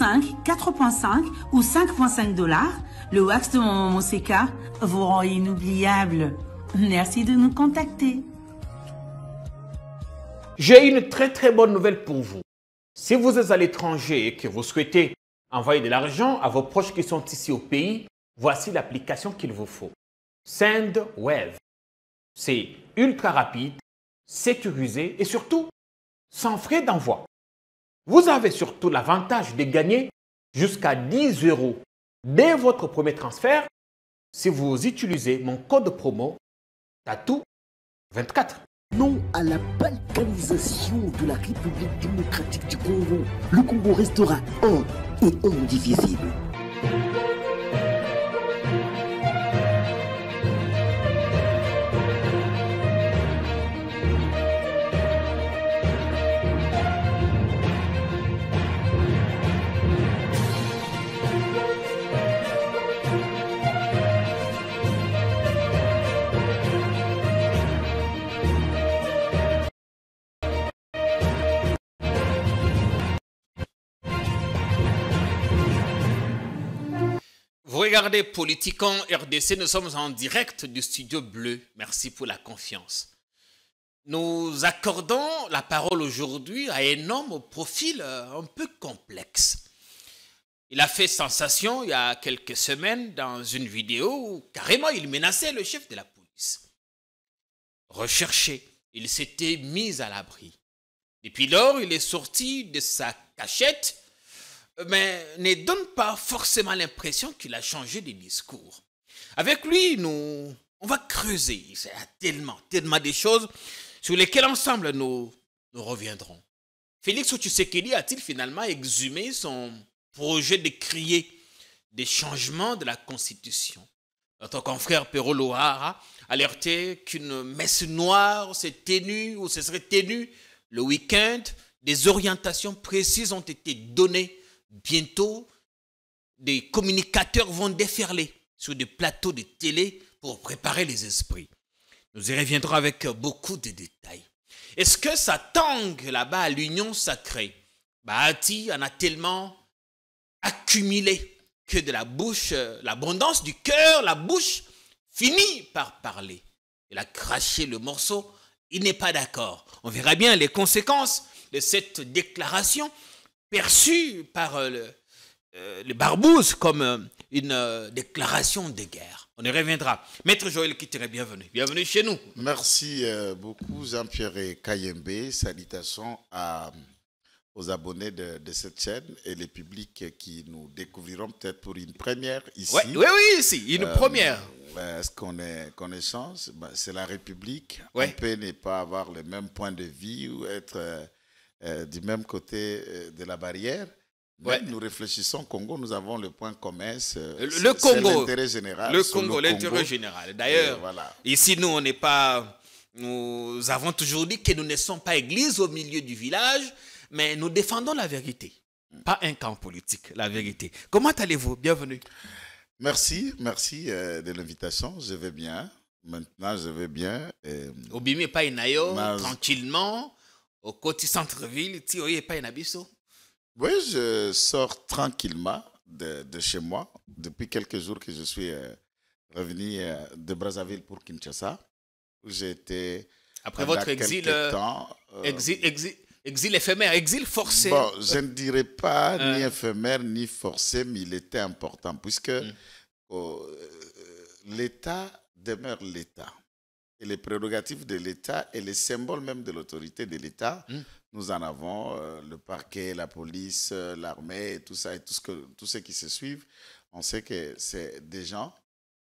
4.5 ou 5.5 dollars, le wax de mon vous rend inoubliable. Merci de nous contacter. J'ai une très très bonne nouvelle pour vous. Si vous êtes à l'étranger et que vous souhaitez envoyer de l'argent à vos proches qui sont ici au pays, voici l'application qu'il vous faut. SendWave. C'est ultra rapide, sécurisé et surtout sans frais d'envoi. Vous avez surtout l'avantage de gagner jusqu'à 10 euros dès votre premier transfert si vous utilisez mon code promo TATOU24. Non à la balkanisation de la République démocratique du Congo. Le Congo restera un et indivisible. Vous regardez Politiquement RDC, nous sommes en direct du studio bleu. Merci pour la confiance. Nous accordons la parole aujourd'hui à un homme au profil euh, un peu complexe. Il a fait sensation il y a quelques semaines dans une vidéo où carrément il menaçait le chef de la police. Recherché, il s'était mis à l'abri. Depuis lors, il est sorti de sa cachette mais ne donne pas forcément l'impression qu'il a changé de discours. Avec lui, nous, on va creuser. Il y a tellement, tellement de choses sur lesquelles ensemble nous, nous reviendrons. Félix Tshisekedi a-t-il finalement exhumé son projet de crier des changements de la Constitution Notre confrère Perro a alerté qu'une messe noire s'est tenue ou se serait tenue le week-end. Des orientations précises ont été données bientôt, des communicateurs vont déferler sur des plateaux de télé pour préparer les esprits. Nous y reviendrons avec beaucoup de détails. Est-ce que ça tangue là-bas à l'union sacrée Bahati en a tellement accumulé que de la bouche, euh, l'abondance du cœur, la bouche finit par parler. Il a craché le morceau, il n'est pas d'accord. On verra bien les conséquences de cette déclaration perçu par euh, le, euh, le comme euh, une euh, déclaration de guerre. On y reviendra. Maître Joël Kitere, bienvenue. Bienvenue chez nous. Merci beaucoup, Jean-Pierre et Kayembe. Salutations à, aux abonnés de, cette chaîne et les publics qui nous découvriront peut-être pour une première ici. oui, oui, ici, une première. Est-ce qu'on est connaissance ben, C'est la République. On peut ne pas avoir le même point de vie ou être euh, du même côté euh, de la barrière. Nous réfléchissons Congo, nous avons le point commerce. Euh, le, Congo. L'intérêt général. Le Congo, l'intérêt général. D'ailleurs, voilà. ici, nous, on n'est pas. Nous avons toujours dit que nous ne sommes pas église au milieu du village, mais nous défendons la vérité. Mm. Pas un camp politique, la vérité. Comment allez-vous Bienvenue. Merci, merci de l'invitation. Je vais bien. Maintenant, je vais bien. Obimi Painayo, tranquillement au côté centre-ville, tu oh, es pas un abisso oh. Oui, je sors tranquillement de, chez moi depuis quelques jours que je suis euh, revenu euh, de Brazzaville pour Kinshasa. J'étais après votre euh, exil, exil, exil, éphémère, exil forcé. Bon, je ne dirais pas ni éphémère ni forcé, mais il était important puisque mm. l'État demeure l'État et les prérogatives de l'État et les symboles même de l'autorité de l'État. Hmm. Nous en avons euh, le parquet, la police, euh, l'armée l'armée, tout ça et tout ce, que, tout ceux qui se suivent. On sait que c'est des gens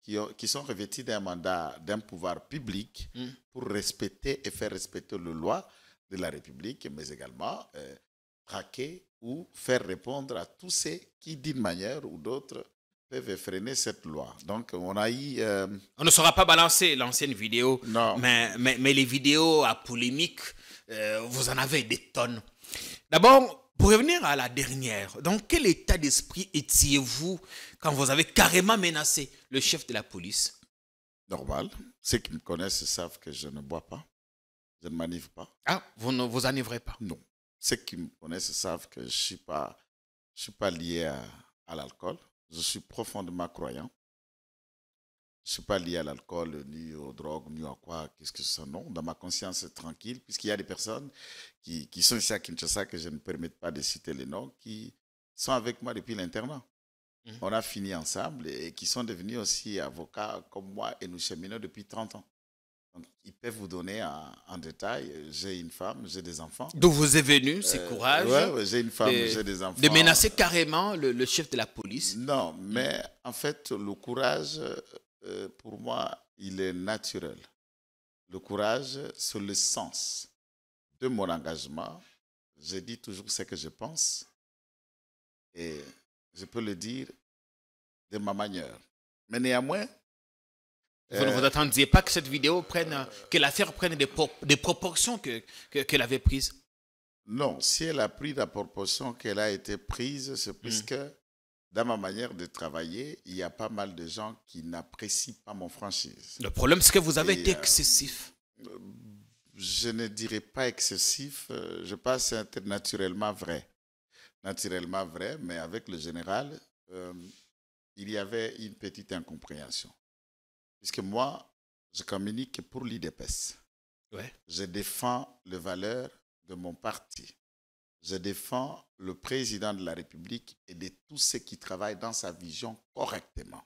qui, sont revêtis d'un mandat, d'un pouvoir public hmm. pour respecter et faire respecter le loi de la République, mais également euh, traquer ou faire répondre à tous ceux qui, d'une manière ou d'autre, peuvent freiner cette loi. Donc, on a eu... Euh, on ne saura pas balancer l'ancienne vidéo, non. Mais, mais, les vidéos à polémique, euh, vous en avez des tonnes. D'abord, pour revenir à la dernière, dans quel état d'esprit étiez-vous quand vous avez carrément menacé le chef de la police Normal. Ceux qui me connaissent savent que je ne bois pas, je ne manivre pas. Ah, vous ne vous enivrez pas Non. Ceux qui me connaissent savent que je ne suis, pas, je suis pas lié à l'alcool. Je suis profondément croyant. Je ne suis pas lié à l'alcool, ni aux drogues, ni à quoi, qu'est-ce que ça, non. Dans ma conscience, c'est tranquille, puisqu'il y a des personnes qui, qui sont ici à Kinshasa, que je ne permets pas de citer les noms, qui sont avec moi depuis l'internat. Mmh. On a fini ensemble et, et qui sont devenus aussi avocats comme moi et nous cheminons depuis 30 ans. Donc, ils peuvent vous donner en, détail. J'ai une femme, j'ai des enfants. D'où vous est venu, c'est euh, courage. Oui, j'ai une femme, j'ai des enfants. De menacer carrément le, chef de la police. Non, mais en fait, le courage, euh, pour moi, il est naturel. Le courage, c'est le sens de mon engagement. Je dis toujours ce que je pense et je peux le dire de ma manière. Mais néanmoins, vous ne vous euh, attendiez pas que cette vidéo prenne, que l'affaire prenne des, des proportions qu'elle que, avait prises Non, si elle a pris la proportion qu'elle a été prise, c'est puisque mm. que dans ma manière de travailler, il y a pas mal de gens qui n'apprécient pas mon franchise. Le problème, c'est que vous avez été euh, excessif. je ne dirais pas excessif, euh, je passe naturellement vrai. Naturellement vrai, mais avec le général, il y avait une petite incompréhension. Puisque moi, je communique pour l'IDPS. Je défends les valeurs de mon parti. Je défends le président de la République et de tous ceux qui travaillent dans sa vision correctement.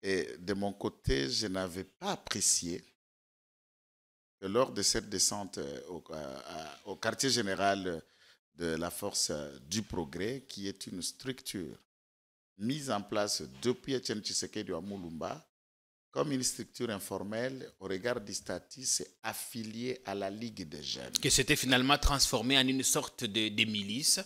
Et de mon côté, je n'avais pas apprécié que lors de cette descente euh, euh, au, quartier général de la force euh, du progrès, qui est une structure mise en place depuis Etienne Tshisekedi du Amulumba, comme une structure informelle, au regard du statut, c'est affilié à la Ligue des jeunes. Que c'était finalement transformé en une sorte de, milice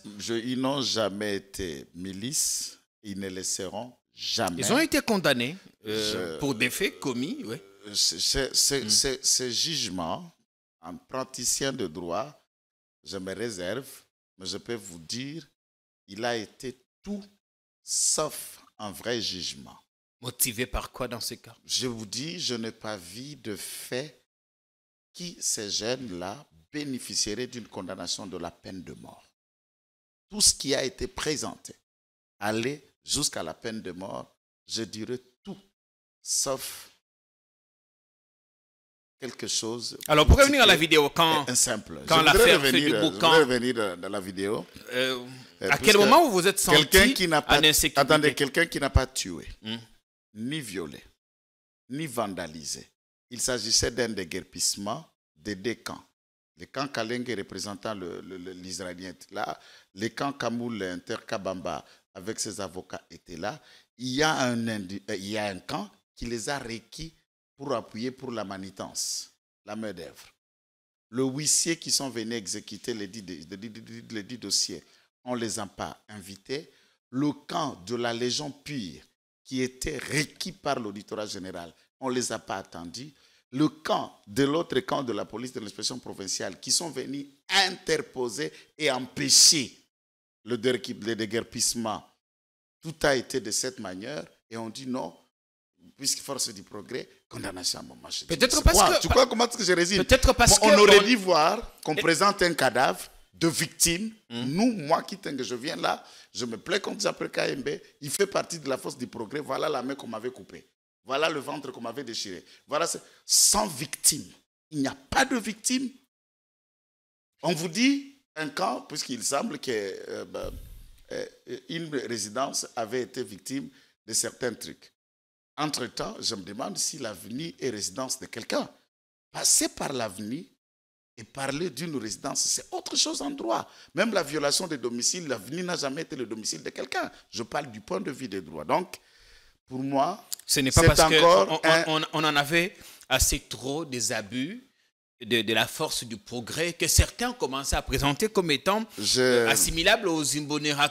Ils n'ont jamais été milices, ils ne le seront jamais. Ils ont été condamnés euh, pour des faits commis, oui. Mm. Ce jugement, en praticien de droit, je me réserve, mais je peux vous dire, il a été tout sauf un vrai jugement. Motivé par quoi dans ce cas Je vous dis, je n'ai pas vu de fait qui, ces jeunes-là, bénéficieraient d'une condamnation de la peine de mort. Tout ce qui a été présenté, aller jusqu'à la peine de mort, je dirais tout, sauf quelque chose. Alors, pour revenir à la vidéo, quand, simple. quand l'affaire revenir, revenir dans la vidéo. Euh, euh, à quel moment vous vous êtes senti quelqu'un qui n'a Attendez, quelqu'un qui n'a pas tué. Hmm ni violés, ni vandalisé. Il s'agissait d'un déguerpissement des deux camps. Le camp Kalenge représentant l'Israélien là, le camp Kamoul, Kabamba, avec ses avocats était là. Il y, a un, euh, il y a un camp qui les a requis pour appuyer pour la manitance, la main-d'œuvre. Le huissier qui sont venus exécuter les dix, dossiers, on les a pas invités. Le camp de la Légion pure qui étaient requis par l'auditorat général. On ne les a pas attendus. Le camp de l'autre camp de la police de l'inspection provinciale qui sont venus interposer et empêcher le, déguerpissement. Tout a été de cette manière et on dit non, puisque force du progrès, condamnation à Peut-être parce que. Tu crois comment est-ce que je Peut-être parce On aurait dû voir qu'on présente un cadavre de victimes. Nous, moi, qui que je viens là, je me plais contre jean KMB. Il fait partie de la force du progrès. Voilà la main qu'on m'avait coupée. Voilà le ventre qu'on m'avait déchiré. Voilà, sans victime. Il n'y a pas de victime. On vous dit un camp, puisqu'il semble que euh, ben, euh, une résidence avait été victime de certains trucs. Entre-temps, je me demande si l'avenir est résidence de quelqu'un. Passer par l'avenir et parler d'une résidence, c'est autre chose en droit. Même la violation des domiciles, l'avenir n'a jamais été le domicile de quelqu'un. Je parle du point de vue des droits. Donc, pour moi, ce n'est pas parce qu'on on, en avait assez trop des abus de, de, la force du progrès que certains commençaient à présenter comme étant euh, assimilables aux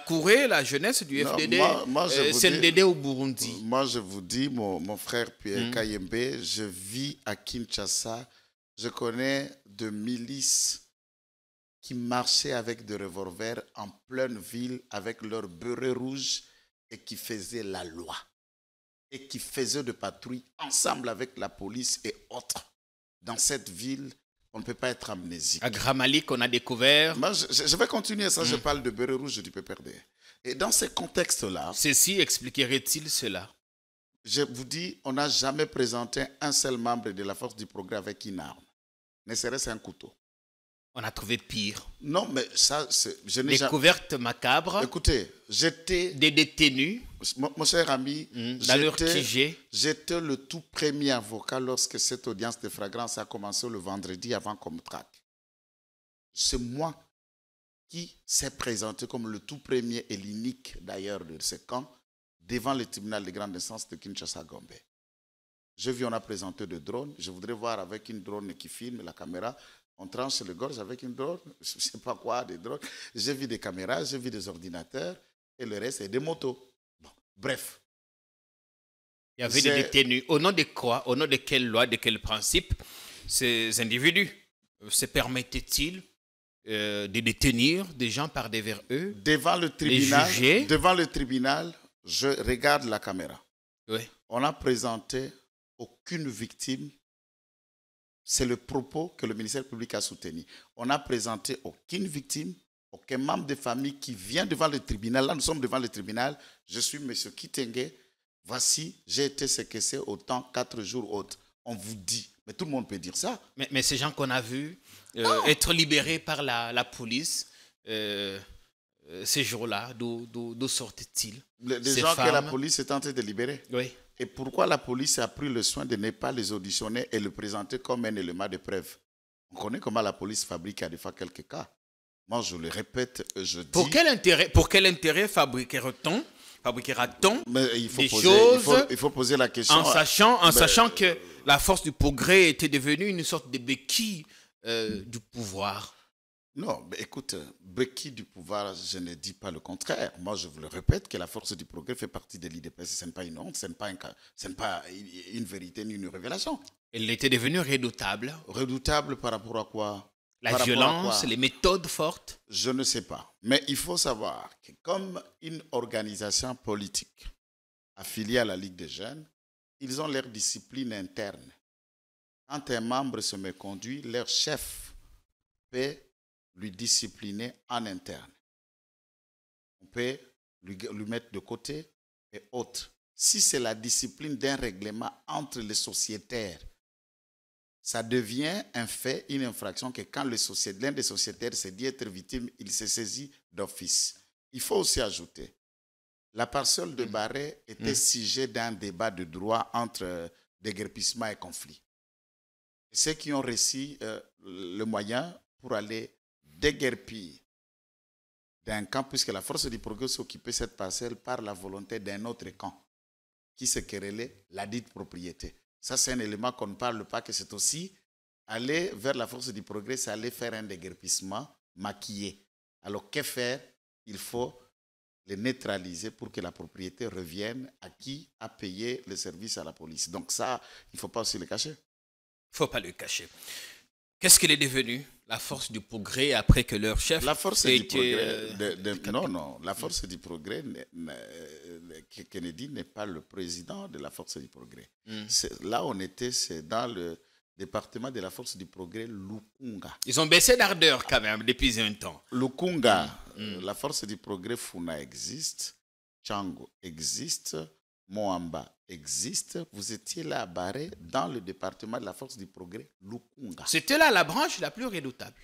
Kouré, la jeunesse du FDD, et moi, euh, au Burundi. Euh, moi, je vous dis, mon, frère Pierre hum. Kayembe, je vis à Kinshasa. Je connais de milices qui marchaient avec des revolvers en pleine ville avec leurs beurrés rouges et qui faisaient la loi et qui faisaient de patrouille ensemble avec la police et autres. Dans cette ville, on ne peut pas être amnésique. À Gramali qu'on a découvert. je, vais continuer ça, je mm. parle de beurre rouge du perdre. Et dans ce contexte-là. Ceci expliquerait-il cela Je vous dis, on n'a jamais présenté un seul membre de la force du progrès avec une arme. C'est serait un couteau. On a trouvé pire. Non, mais ça, je n'ai jamais... Découverte macabre. Écoutez, j'étais... Des détenus. Mon, cher ami, hmm, j'étais le tout premier avocat lorsque cette audience de fragrance a commencé le vendredi avant qu'on C'est moi qui s'est présenté comme le tout premier et l'unique d'ailleurs de ce camp devant le tribunal de grande instance de Kinshasa-Gombe. J'ai vu, on a présenté des drones. Je voudrais voir avec une drone qui filme, la caméra. On tranche le gorge avec une drone, je ne sais pas quoi, des drones. J'ai vu des caméras, j'ai vu des ordinateurs. Et le reste, c'est des motos. bref. Il y avait des détenus. Au nom de quoi Au nom de quelle loi, de quel principe ces individus se permettaient-ils euh, de détenir des gens par vers eux Devant le tribunal, devant le tribunal je regarde la caméra. Oui. On a présenté aucune victime. C'est le propos que le ministère public a soutenu. On n'a présenté aucune victime, aucun membre de famille qui vient devant le tribunal. Là, nous sommes devant le tribunal. Je suis M. Kitenge. Voici, j'ai été séquestré autant, quatre jours autres. On vous dit. Mais tout le monde peut dire ça. Mais, ces gens qu'on a vus euh, ah. être libérés par la, police, euh, euh, ces jours-là, d'où sortent ils Les gens que la police est en de libérer Oui. Et pourquoi la police a pris le soin de ne pas les auditionner et le présenter comme un élément de preuve On connaît comment la police fabrique à des fois quelques cas. Moi, je le répète, je dis... Pour quel intérêt, pour quel intérêt fabriquera fabriquera-t-on des choses il faut, poser la question en sachant, que la force du progrès était devenue une sorte de béquille euh, du pouvoir non, mais écoute, béquille du pouvoir, je ne dis pas le contraire. Moi, je vous le répète, que la force du progrès fait partie de l'IDPS. Ce n'est pas une honte, ce n'est pas, un, pas, une vérité ni une révélation. Elle était devenue redoutable. Redoutable par rapport à quoi La violence, les méthodes fortes Je ne sais pas. Mais il faut savoir que comme une organisation politique affiliée à la Ligue des jeunes, ils ont leur discipline interne. Quand un membre se méconduit, leur chef peut lui discipliner en interne. On peut lui, mettre de côté et autres. Si c'est la discipline d'un règlement entre les sociétaires, ça devient un fait, une infraction que quand l'un des sociétaires se dit être victime, il se saisit d'office. Il faut aussi ajouter, la parcelle de Barret était mm. sujet d'un débat de droit entre euh, déguerpissement et conflit. Ceux qui ont réussi euh, le moyen pour aller déguerpit d'un camp, puisque la force du progrès s'occupait cette parcelle par la volonté d'un autre camp qui se querellait la dite propriété. Ça, c'est un élément qu'on ne parle pas, que c'est aussi aller vers la force du progrès, c'est aller faire un déguerpissement maquillé. Alors, que faire Il faut le neutraliser pour que la propriété revienne à qui a payé le service à la police. Donc ça, il ne faut pas aussi le cacher. Il ne faut pas le cacher. Qu'est-ce qu'il est devenu, La force du progrès après que leur chef. La force du progrès. Euh, non, non. La force du progrès, euh, Kennedy n'est pas le président de la force du progrès. Hmm. Là, on était, c'est dans le département de la force du progrès, Lukunga. Ils ont baissé d'ardeur quand même depuis un temps. Lukunga, hmm. Euh, hmm. la force du progrès Funa existe, Chango existe, Moamba existe, vous étiez là à Barré, dans le département de la Force du Progrès, Lukunga. C'était là la branche la plus redoutable.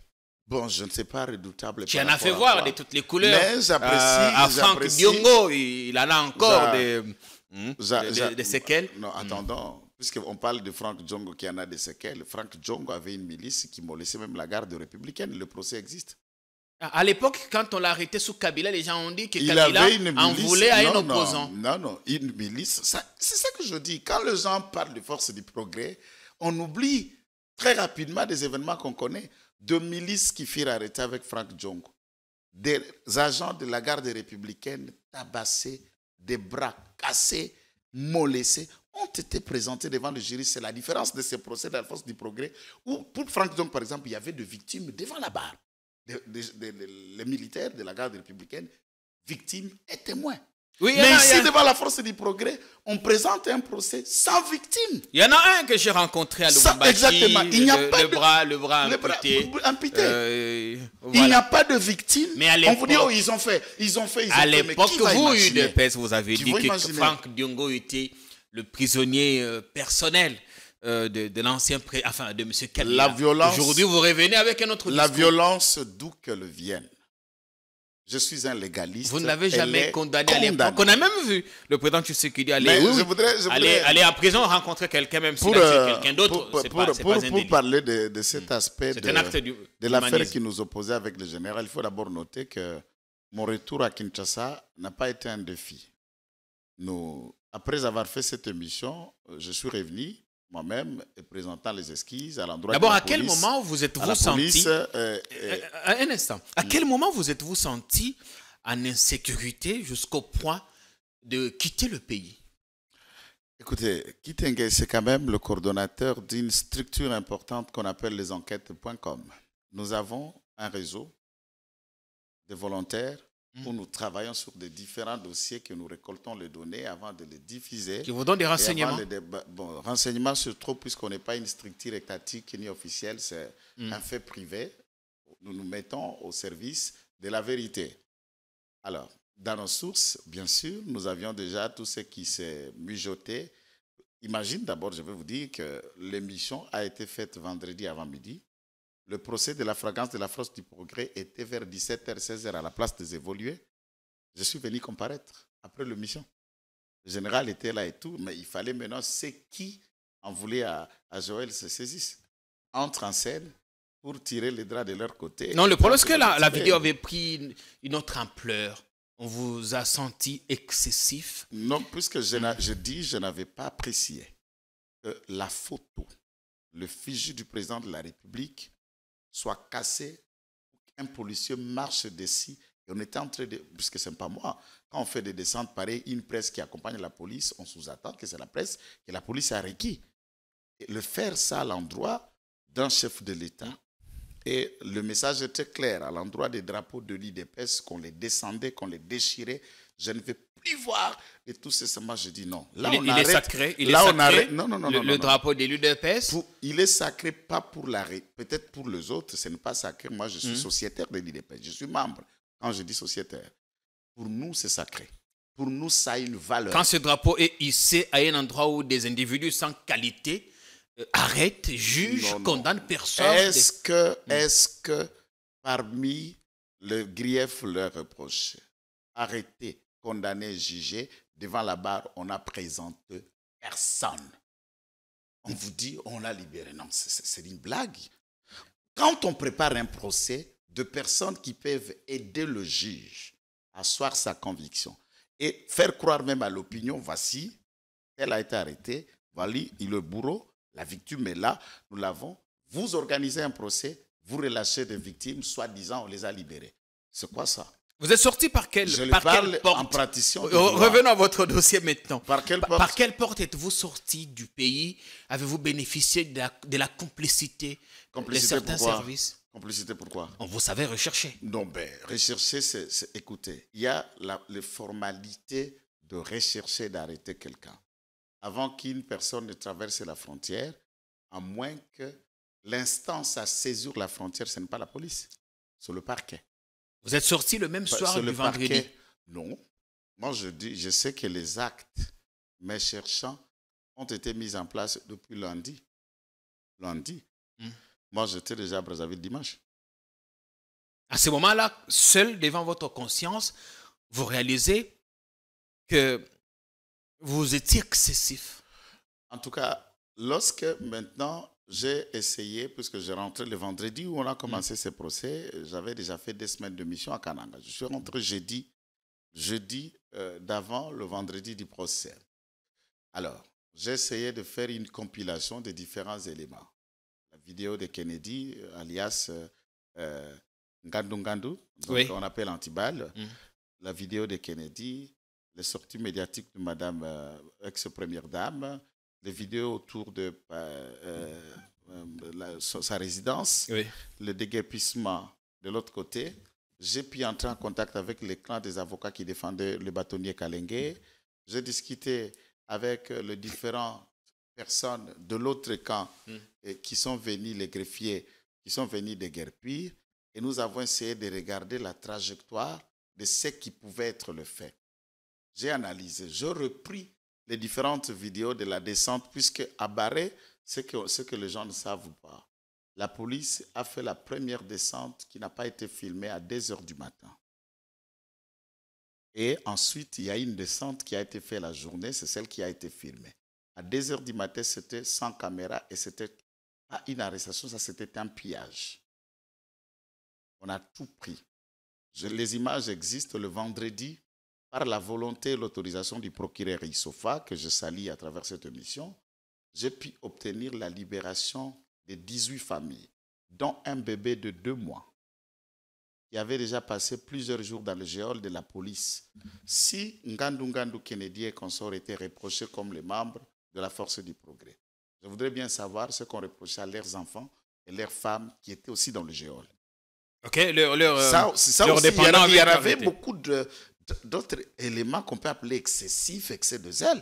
Bon, je ne sais pas redoutable. Tu en as fait voir de toutes les couleurs. Mais j'apprécie. Euh, Franck il en a encore des, hmm, séquelles. Non, hmm. attendons. Puisqu'on parle de Franck Djongo qui en a des séquelles, Franck Djongo avait une milice qui laissé même la garde républicaine. Le procès existe. À l'époque, quand on l'a arrêté sous Kabila, les gens ont dit que Kabila en voulait à non, un opposant. Non, non, une milice. C'est ça que je dis. Quand les gens parlent de force du progrès, on oublie très rapidement des événements qu'on connaît. De milices qui firent arrêter avec Frank Jong. Des agents de la garde républicaine tabassés, des bras cassés, mollessés, ont été présentés devant le jury. C'est la différence de ces procès de la force du progrès où, pour Frank Jong, par exemple, il y avait des victimes devant la barre les militaires de la garde républicaine, victimes et témoins. Oui, Mais ici, devant la force du progrès, on présente un procès sans victime. Il y en a un que j'ai rencontré à Lubumbashi. Exactement. Il le, pas de... bras, le bras amputé. Euh, il n'y a pas de victime. Mais à on dit, oh, ils ont fait, ils ont fait, l'époque, vous, UDPS, vous avez dit que Franck Diongo était le prisonnier euh, personnel euh, de, l'ancien pré... enfin de M. Kelly, Aujourd'hui, vous revenez avec un autre. La violence, d'où qu'elle vienne. Je suis un légaliste. Vous ne l'avez jamais condamné, à l'époque. On a même vu le président Tshisekedi aller, oui, je voudrais, je aller, à prison rencontrer quelqu'un, même si c'est euh, quelqu'un d'autre. Pour, pour, parler de, de, hmm. cet aspect de, de l'affaire qui nous opposait avec le général, il faut d'abord noter que mon retour à Kinshasa n'a pas été un défi. après avoir fait cette émission, euh, je suis revenu moi-même présentant les esquisses à l'endroit D'abord, à quel moment vous êtes-vous senti... Euh, euh, euh, un instant. À quel hmm. moment vous êtes-vous senti en insécurité jusqu'au point de quitter le pays Écoutez, Kitenge, c'est quand même le coordonnateur d'une structure importante qu'on appelle les enquêtes.com. Nous avons un réseau de volontaires Hmm. où nous travaillons sur des différents dossiers que nous récoltons les données avant de les diffuser. Qui vous donne des renseignements bon, Renseignements sur trop, puisqu'on n'est pas une structure étatique ni officielle, c'est hmm. un fait privé. Nous nous mettons au service de la vérité. Alors, dans nos sources, bien sûr, nous avions déjà tout ce qui s'est mijoté. Imagine d'abord, je vais vous dire que l'émission a été faite vendredi avant midi. Le procès de la fragrance de la France du progrès était vers 17h, 16h à la place des évolués. Je suis venu comparaître après l'émission. Le général était là et tout, mais il fallait maintenant ceux qui en voulait à, Joël se saisissent. Entre en scène pour tirer les draps de leur côté. Non, le problème, c'est que la, vidéo avait pris une autre ampleur. On vous a senti excessif. Non, puisque je, je dis, je n'avais pas apprécié la photo, le fiji du président de la République soit cassé, un policier marche dessus. Et on était en train de... Puisque ce n'est pas moi. Quand on fait des descentes, pareil, une presse qui accompagne la police, on sous-attend que c'est la presse que la police a requis. Et le faire ça à l'endroit d'un chef de l'État, et le message était clair, à l'endroit des drapeaux de l'IDPS, qu'on les descendait, qu'on les déchirait, je ne vais plus voir. Et tout simplement, je dis non. Là, il, est sacré. là, on arrête. Non, non, non. Le, non, drapeau de l'UDPS Il est sacré pas pour l'arrêt Peut-être pour les autres, ce n'est pas sacré. Moi, je suis hmm. sociétaire de l'UDPS. Je suis membre. Quand je dis sociétaire, pour nous, c'est sacré. Pour nous, ça a une valeur. Quand ce drapeau est hissé à un endroit où des individus sans qualité euh, arrêtent, jugent, condamnent personne. Est-ce que, hmm. que parmi le grief le reproche, arrêter condamné, jugé, devant la barre, on n'a présenté personne. On vous dit, on l'a libéré. Non, c'est une blague. Quand on prépare un procès de personnes qui peuvent aider le juge à asseoir sa conviction et faire croire même à l'opinion, voici, elle a été arrêtée, voilà, il le bourreau, la victime est là, nous l'avons. Vous organisez un procès, vous relâchez des victimes, soi-disant, on les a libérées. C'est quoi ça vous êtes sorti par quelle, par quelle porte en pratique. Euh, revenons à votre dossier maintenant. Par quelle porte, par porte êtes-vous sorti du pays Avez-vous bénéficié de la, complicité, de certains services Complicité pourquoi On vous savait rechercher. Non, ben, rechercher, c'est écouter. Il y a la, les formalités de rechercher, d'arrêter quelqu'un. Avant qu'une personne ne traverse la frontière, à moins que l'instance à saisir la frontière, ce n'est pas la police, c'est le parquet. Vous êtes sorti le même soir du vendredi Non. Moi, je dis, je sais que les actes, mes cherchants, ont été mis en place depuis lundi. Lundi. Hmm. Moi, j'étais déjà à Brazzaville dimanche. À ce moment-là, seul devant votre conscience, vous réalisez que vous étiez excessif. En tout cas, lorsque maintenant j'ai essayé, puisque j'ai rentré le vendredi où on a commencé ce mm. ces procès, j'avais déjà fait des semaines de mission à Kananga. Je suis rentré jeudi, jeudi euh, d'avant le vendredi du procès. Alors, j'ai essayé de faire une compilation des différents éléments. La vidéo de Kennedy, euh, alias euh, qu'on euh, appelle Antibal, mm. la vidéo de Kennedy, les sorties médiatiques de Madame ex-première dame, des vidéos autour de euh, euh, sa résidence, le déguerpissement de l'autre côté. J'ai pu entrer en contact avec les clans des avocats qui défendaient le bâtonnier Kalengue. J'ai discuté avec les différentes personnes de l'autre camp mm. qui sont venus, les greffiers, qui sont venus de Et nous avons essayé de regarder la trajectoire de ce qui pouvait être le fait. J'ai analysé, j'ai repris les différentes vidéos de la descente, puisque à Barré, ce que, ce que les gens ne savent pas, la police a fait la première descente qui n'a pas été filmée à 2 heures du matin. Et ensuite, il y a une descente qui a été faite la journée, c'est celle qui a été filmée. À 2 heures du matin, c'était sans caméra et c'était pas une arrestation, ça c'était un pillage. On a tout pris. Je, les images existent le vendredi par la volonté et l'autorisation du procureur Issofa, que je salis à travers cette mission, j'ai pu obtenir la libération de 18 familles, dont un bébé de deux mois, qui avait déjà passé plusieurs jours dans le géol de la police. Si Ngandu Ngandu Kennedy et consort étaient reprochés comme les membres de la force du progrès, je voudrais bien savoir ce qu'on reprochait à leurs enfants et leurs femmes qui étaient aussi dans le géol. Ok, leur, leur, ça, euh, il en avait beaucoup de, d'autres éléments qu'on peut appeler excessifs, excès de zèle.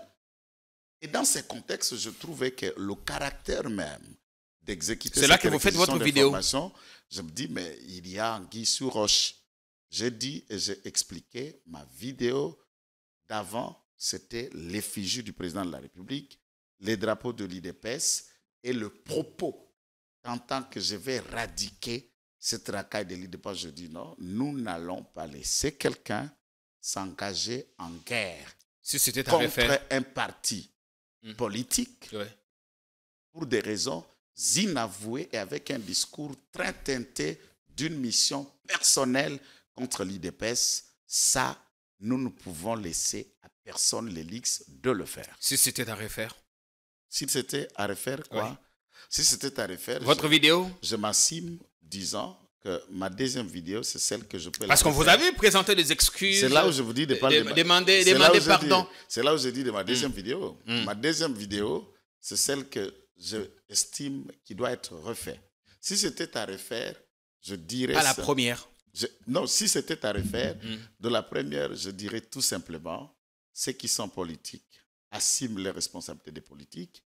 Et dans ces contextes, je trouvais que le caractère même d'exécuter C'est là que vous faites votre vidéo. Je me dis, mais il y a Guy Souroche roche. J'ai dit et j'ai expliqué ma vidéo d'avant, c'était l'effigie du président de la République, les drapeaux de l'IDPS et le propos en tant que je vais radiquer cette racaille de l'IDPS. Je dis non, nous n'allons pas laisser quelqu'un s'engager en guerre si c'était contre un parti hum. politique pour des raisons inavouées et avec un discours très teinté d'une mission personnelle contre l'IDPS, ça, nous ne pouvons laisser à personne l'élix de le faire. Si c'était à refaire Si c'était à refaire, quoi Si c'était à refaire... Votre vidéo Je m'assume disant, ma deuxième vidéo, c'est celle que je peux... Parce qu'on vous avait présenté des excuses. C'est là où je vous dis de euh, pas demander, pardon. C'est là où je dis de ma mm. deuxième vidéo. Mm. Ma deuxième vidéo, c'est celle que je estime qui doit être refaite. Si c'était à refaire, je dirais... Pas la première. non, si c'était à refaire, mm. de la première, je dirais tout simplement, ceux qui sont politiques assument les responsabilités des politiques.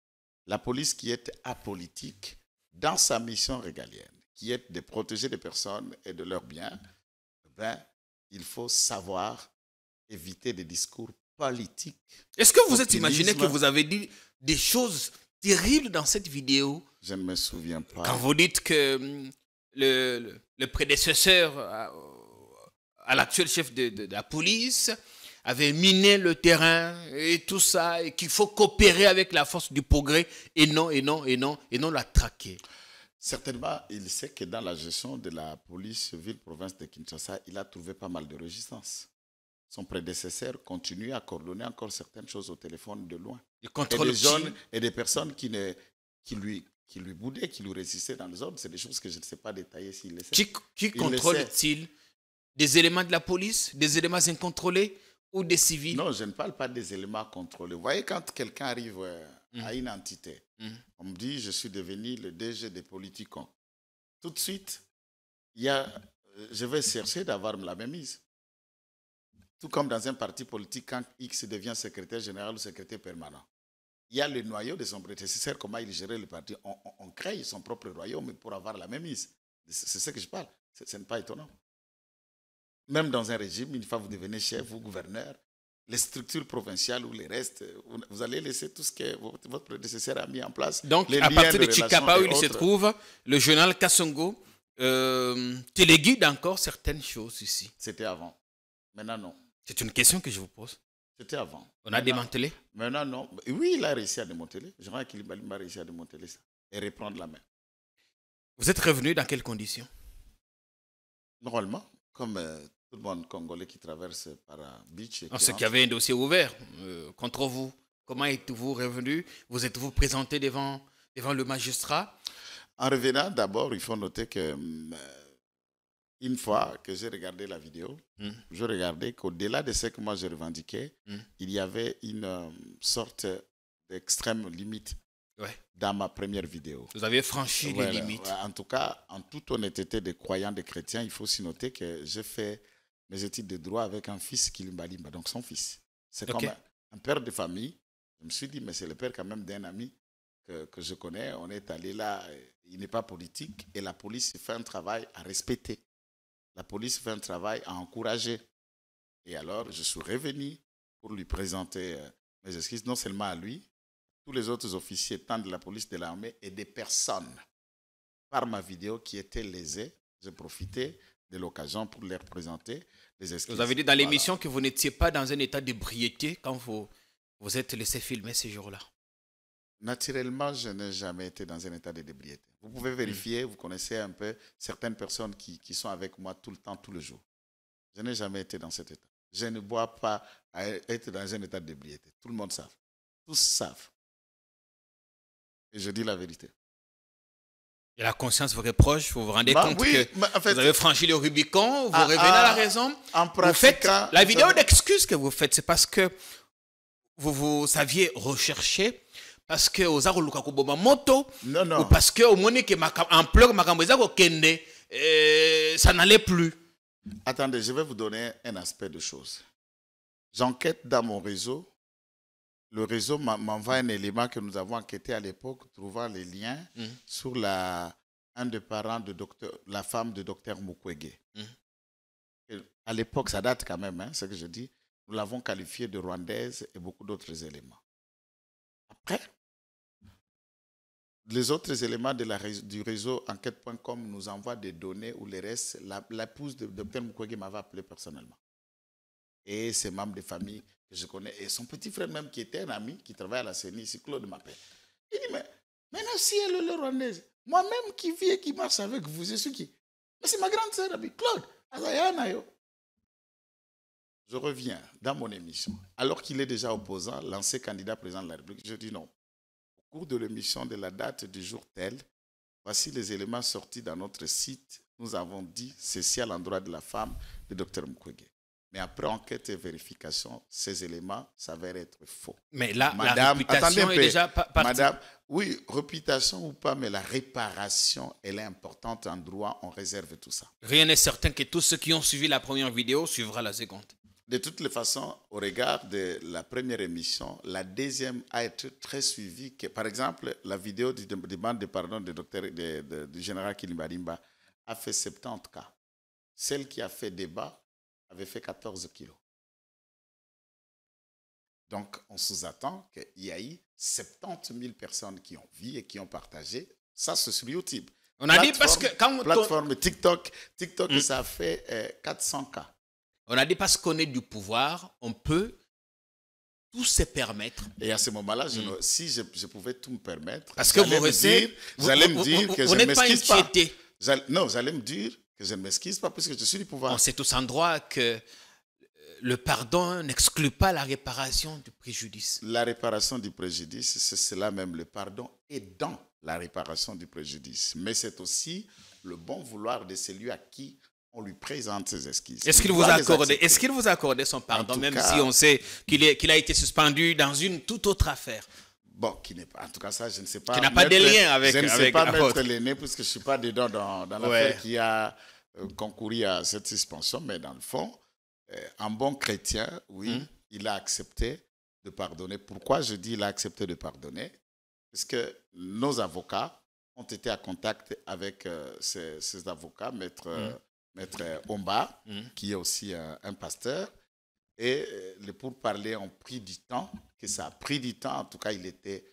La police qui est apolitique dans sa mission régalienne qui est de protéger les personnes et de leurs biens, ben, il faut savoir éviter des discours politiques. Est-ce que vous êtes imaginé que vous avez dit des choses terribles dans cette vidéo Je ne me souviens pas. Quand vous dites que hum, le, prédécesseur à, l'actuel chef de, de la police avait miné le terrain et tout ça, et qu'il faut coopérer avec la force du progrès et non, et non, et non, et non la traquer. Certainement, il sait que dans la gestion de la police ville-province de Kinshasa, il a trouvé pas mal de résistance. Son prédécesseur continue à coordonner encore certaines choses au téléphone de loin. Il contrôle et des zones et des personnes qui, qui, lui, qui lui boudaient, qui lui résistaient dans les zones. C'est des choses que je ne sais pas détailler s'il les sait. Qui, contrôle-t-il Des éléments de la police Des éléments incontrôlés Ou des civils Non, je ne parle pas des éléments contrôlés. Vous voyez, quand quelqu'un arrive... Euh, à mhm. une entité. Mhm. On me dit, je suis devenu le DG des Politicons. Tout de suite, y a, euh, je vais chercher d'avoir la même mise. Tout comme dans un parti politique, quand X devient secrétaire général ou secrétaire permanent, il y a le noyau de son prédécesseur, comment il gérait le parti. On, crée son propre royaume pour avoir la même mise. C'est ce que je parle. Ce n'est pas étonnant. Même dans un régime, une fois vous devenez chef ou gouverneur, les structures provinciales ou les restes, euh, vous allez laisser tout ce que votre prédécesseur a mis en place. Donc, à partir de, de où il se trouve, le journal Kassongo euh, téléguide encore certaines choses ici. C'était avant. Maintenant, non. C'est une question que je vous pose. C'était avant. On a démantelé Maintenant, non. Oui, il a réussi à démanteler. Jean qu'il a réussi à démanteler ça et reprendre la main. Vous êtes revenu dans quelles conditions Normalement, comme euh, tout le monde congolais qui traverse par Beach. ce qu'il avait un dossier ouvert euh, contre vous. Comment êtes-vous revenu Vous êtes-vous présenté devant, devant le magistrat En revenant, d'abord, il faut noter que euh, une fois que j'ai regardé la vidéo, hmm. je regardais qu'au-delà de ce que moi je revendiquais, hmm. il y avait une euh, sorte d'extrême limite dans ma première vidéo. Vous avez franchi les limites. En tout cas, en toute honnêteté des croyants, des chrétiens, il faut aussi noter que j'ai fait mes études de droit avec un fils, qui Kilimbalimba, donc son fils. C'est comme un, père de famille. Je me suis dit, mais c'est le père quand même d'un ami que, que, je connais. On est allé là, il n'est pas politique et la police fait un travail à respecter. La police fait un travail à encourager. Et alors, je suis revenu pour lui présenter euh, mes excuses, non seulement à lui, tous les autres officiers, tant de la police, de l'armée et des personnes. Par ma vidéo qui était lésée, j'ai profité de l'occasion pour leur présenter les Vous avez dit dans l'émission que vous n'étiez pas dans un état d'ébriété quand vous vous êtes laissé filmer ces jours-là. Naturellement, je n'ai jamais été dans un état de débriété. Vous pouvez hmm. vérifier, vous connaissez un peu certaines personnes qui, qui, sont avec moi tout le temps, tout le jour. Je n'ai jamais été dans cet état. Je ne bois pas à être dans un état de débriété. Tout le monde savent. Tous savent. Et je dis la vérité la conscience vous reproche, vous vous rendez bah compte que vous avez franchi le Rubicon, vous ah, revenez à, la ah, raison. En vous la vidéo euh, d'excuse que vous faites, c'est parce que vous, vous saviez rechercher, parce que oza koluka Boba moto ou parce que monique en ampleur makambo eza kokende euh, ça n'allait plus. Attendez, je vais vous donner un aspect de choses. J'enquête dans mon réseau le réseau m'envoie un élément que nous avons enquêté à l'époque, trouvant les liens mm. sur la, un des parents de docteur, la femme de docteur Mukwege. Mm. À l'époque, ça date quand même, hein, ce que je dis. Nous l'avons qualifié de rwandaise et beaucoup d'autres éléments. Après, les autres éléments de la, du réseau enquête.com nous envoient des données où les restes, la épouse de docteur Mukwege m'avait appelé personnellement. Et ses membres de famille que je connais, et son petit frère même qui était un ami, qui travaille à la CENI, c'est Claude m'appelle. Il dit, mais maintenant si elle est le rwandaise, moi-même qui vis et qui marche avec vous, et ce qui Mais c'est ma grande sœur, Claude. Je reviens dans mon émission. Alors qu'il est déjà opposant, lancé candidat président de la République, je dis non. Au cours de l'émission de la date du jour tel, voici les éléments sortis dans notre site. Nous avons dit ceci à l'endroit de la femme de Dr Mukwege. Mais après enquête et vérification, ces éléments s'avèrent être faux. Mais là, Madame, la réputation est déjà Madame, oui, réputation ou pas, mais la réparation, elle est importante en droit, on réserve tout ça. Rien n'est certain que tous ceux qui ont suivi la première vidéo suivront la seconde. De toutes les façons, au regard de la première émission, la deuxième a été très suivie. par exemple, la vidéo du demande de pardon du, général Kilimbarimba a fait 70 cas. Celle qui a fait débat avait fait 14 kilos. Donc, on sous-attend qu'il y ait 70 000 personnes qui ont vu et qui ont partagé ça sur YouTube. On a dit parce que quand on... Plateforme TikTok, TikTok, mm. ça a fait 400 euh, cas. On a dit parce qu'on est du pouvoir, on peut tout se permettre. Et à ce moment-là, mm. si je, pouvais tout me permettre, que vous allez me dire que je n'ai pas. pas. Non, j'allais me dire que je ne m'excuse pas puisque je suis du pouvoir. En droit que euh, le pardon n'exclut pas la réparation du préjudice. La réparation du préjudice, c'est cela même. Le pardon est dans la réparation du préjudice. Mais c'est aussi le bon vouloir de celui à qui on lui présente ses esquisses. Est-ce qu'il vous, a accordé, qu'il vous son pardon, même si on sait qu'il a été suspendu dans une toute autre affaire Bon, qui n'est en tout cas, ça, je ne sais pas. Qui n'a pas de lien avec. Je ne sais pas mettre les nez puisque je ne suis pas dedans dans, dans l'affaire qui a euh, concouru à cette suspension, mais dans le fond, euh, un bon chrétien, oui, hmm. il a accepté de pardonner. Pourquoi je dis il a accepté de pardonner Parce que nos avocats ont été en contact avec euh, ces, avocats, maître, hmm. maître Omba, hmm. qui est aussi un pasteur. Et euh, les pourparlers ont pris du temps, que ça a pris du temps. En tout cas, il était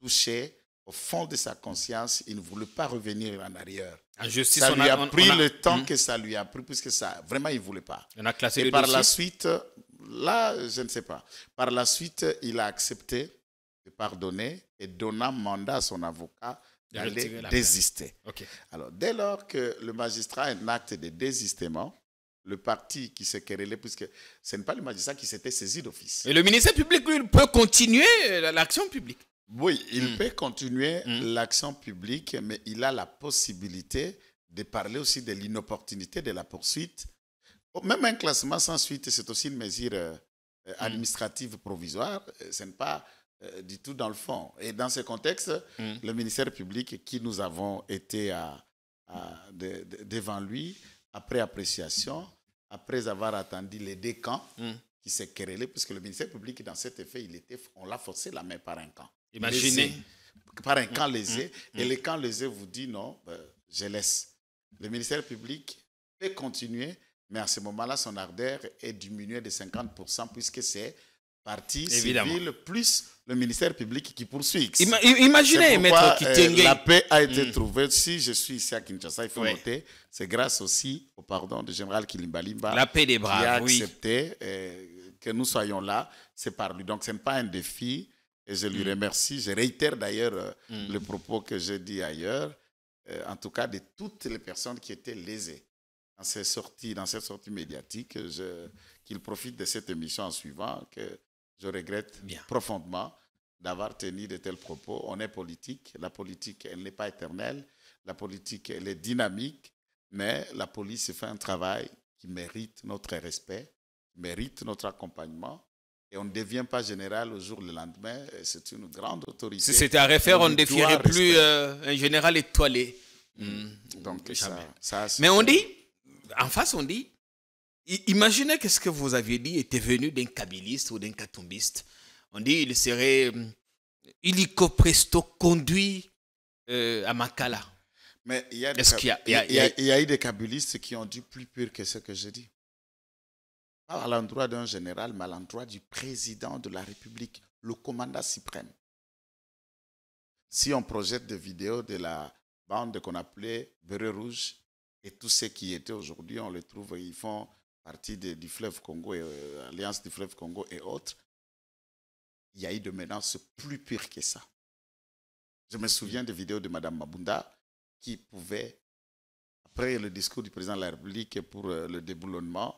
touché. Au fond de sa conscience, il ne voulait pas revenir en arrière. justice, ça lui a, pris le temps mhm. que ça lui a pris, puisque ça, vraiment, il ne voulait pas. a classé Et par la suite, là, je ne sais pas. Par la suite, il a accepté de pardonner et donnant mandat à son avocat d'aller désister. Alors, dès lors que le magistrat a un acte de désistement, le parti qui s'est querellé, puisque ce n'est pas le magistrat qui s'était saisi d'office. Et le ministère public, lui, peut continuer l'action publique. Oui, il hmm. peut continuer hmm. l'action publique, mais il a la possibilité de parler aussi de l'inopportunité de la poursuite. Oh, même un classement sans suite, c'est aussi une mesure euh, hmm. administrative provisoire. Euh, ce n'est pas euh, du tout dans le fond. Et dans ce contexte, le ministère public, qui nous avons été devant lui, après appréciation, après avoir attendu les deux camps hmm. qui s'est querellé, puisque le ministère public, dans cet effet, on l'a forcé la main par un camp. Imaginez. par un hmm. camp hmm. lésé. Et le camp lésé vous dit non, ben, je laisse. Le ministère public peut continuer, mais à ce moment-là, son ardeur est diminuée de 50% puisque c'est parti civile plus le ministère public qui poursuit. imaginez, maître euh, La paix a été hmm. trouvée. Si je suis ici à Kinshasa, il faut noter, c'est grâce aussi au pardon du général Kilimbalimba. La paix des Qui a accepté euh, que nous soyons là. C'est par lui. Donc, ce n'est pas un défi. Et je lui hmm. remercie. Je réitère d'ailleurs euh, hmm. le propos que j'ai dit ailleurs. en tout cas, de toutes les personnes qui étaient lésées dans ces sorties, dans cette sortie médiatique, qu'il profite de cette émission en suivant, que je regrette profondément d'avoir tenu de tels propos. On est politique. La politique, elle n'est pas éternelle. La politique, elle est dynamique. Mais la police fait un travail qui mérite notre respect, mérite notre accompagnement. Et on ne devient pas général au jour le lendemain. C'est une grande autorité. Si c'était à refaire, on ne défierait plus euh, un général étoilé. Mm. Mm. Donc, Mais on dit, en face, on dit, Imaginez que ce que vous aviez dit était venu d'un kabyliste ou d'un katumbiste. On dit il serait illico hum, presto conduit euh, à Makala. Mais il y, a eu des kabylistes qui ont dit plus pur que ce que j'ai dit. Pas à l'endroit d'un général, mais à l'endroit du président de la République, le commandant suprême. Si on projette des vidéos de la bande qu'on appelait Beret Rouge, et tous ceux qui étaient aujourd'hui, on les trouve, ils font partie du fleuve Congo, et, euh, Alliance du fleuve Congo et autres, il y a eu des menaces plus pires que ça. Je me souviens des vidéos de Mme Mabunda qui pouvait, après le discours du président de la République pour euh, le déboulonnement,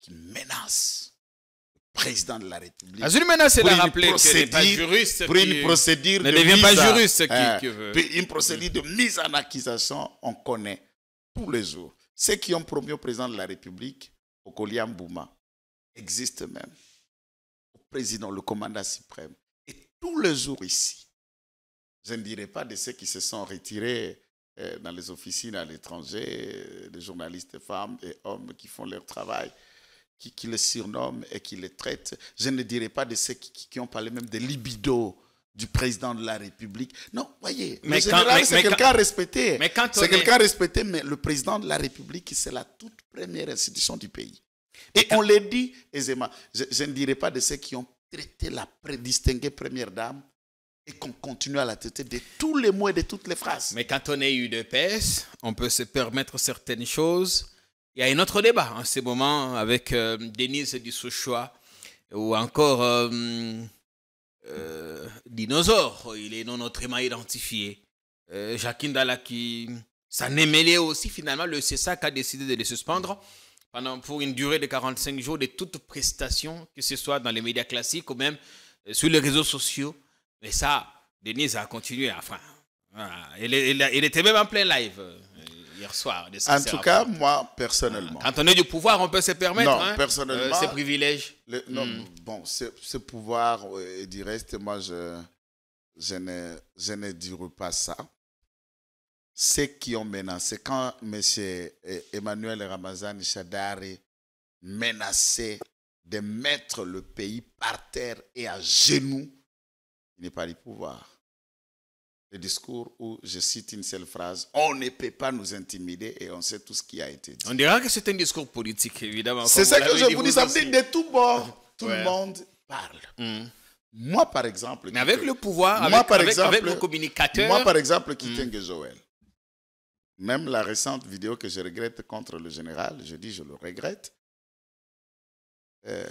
qui menace le président de la République. Ah, une menace, hein, pour une procédure de mise en accusation, on connaît tous les jours. Ceux qui ont promis au président de la République Okolia existe même. Le président, le commandant suprême. Et tous les jours ici, je ne dirai pas de ceux qui se sont retirés euh, dans les officines à l'étranger, euh, des journalistes femmes et hommes qui font leur travail, qui, les surnomment et qui les traitent. Je ne dirai pas de ceux qui, qui ont parlé même de libido du président de la République. Non, voyez, c'est quelqu'un respecté. C'est quelqu'un respecté, mais le président de la République, c'est la toute première institution du pays. Et on le dit aisément. Je, ne dirai pas de ceux qui ont traité la distinguée première dame et qu'on continue à la traiter de tous les mots et de toutes les phrases. Mais quand on est paix, on peut se permettre certaines choses. Il y a un autre débat en ce moment avec euh, Denise Denise Dussouchois ou encore... Euh, euh, dinosaure, il est non autrement identifié. Euh, Jacqueline Dalla qui s'en est mêlé aussi finalement, le CSAC a décidé de les suspendre pendant, pour une durée de 45 jours de toute prestation, que ce soit dans les médias classiques ou même euh, sur les réseaux sociaux. Mais ça, Denise a continué, à faire. il était même en plein live hier soir. en tout cas, moi, personnellement. Ah, quand on est du pouvoir, on peut se permettre non, hein, personnellement, euh, ces privilèges. non, hmm. bon, ce, pouvoir et euh, du reste, moi, je, je, ne, je dirai pas ça. Ceux qui ont menacé, quand M. Emmanuel Ramazan Chadari menaçait de mettre le pays par terre et à genoux, il n'est pas du pouvoir le discours où je cite une seule phrase, on ne peut pas nous intimider et on sait tout ce qui a été dit. On dira que c'est un discours politique, évidemment. C'est ça que je vous dis, ça veut de tout bords, tout le monde parle. Hmm. Moi, par exemple... Mais avec le pouvoir, moi, avec, par exemple, avec, le communicateur... Moi, par exemple, qui mm. Joël, même la récente vidéo que je regrette contre le général, je dis je le regrette, euh,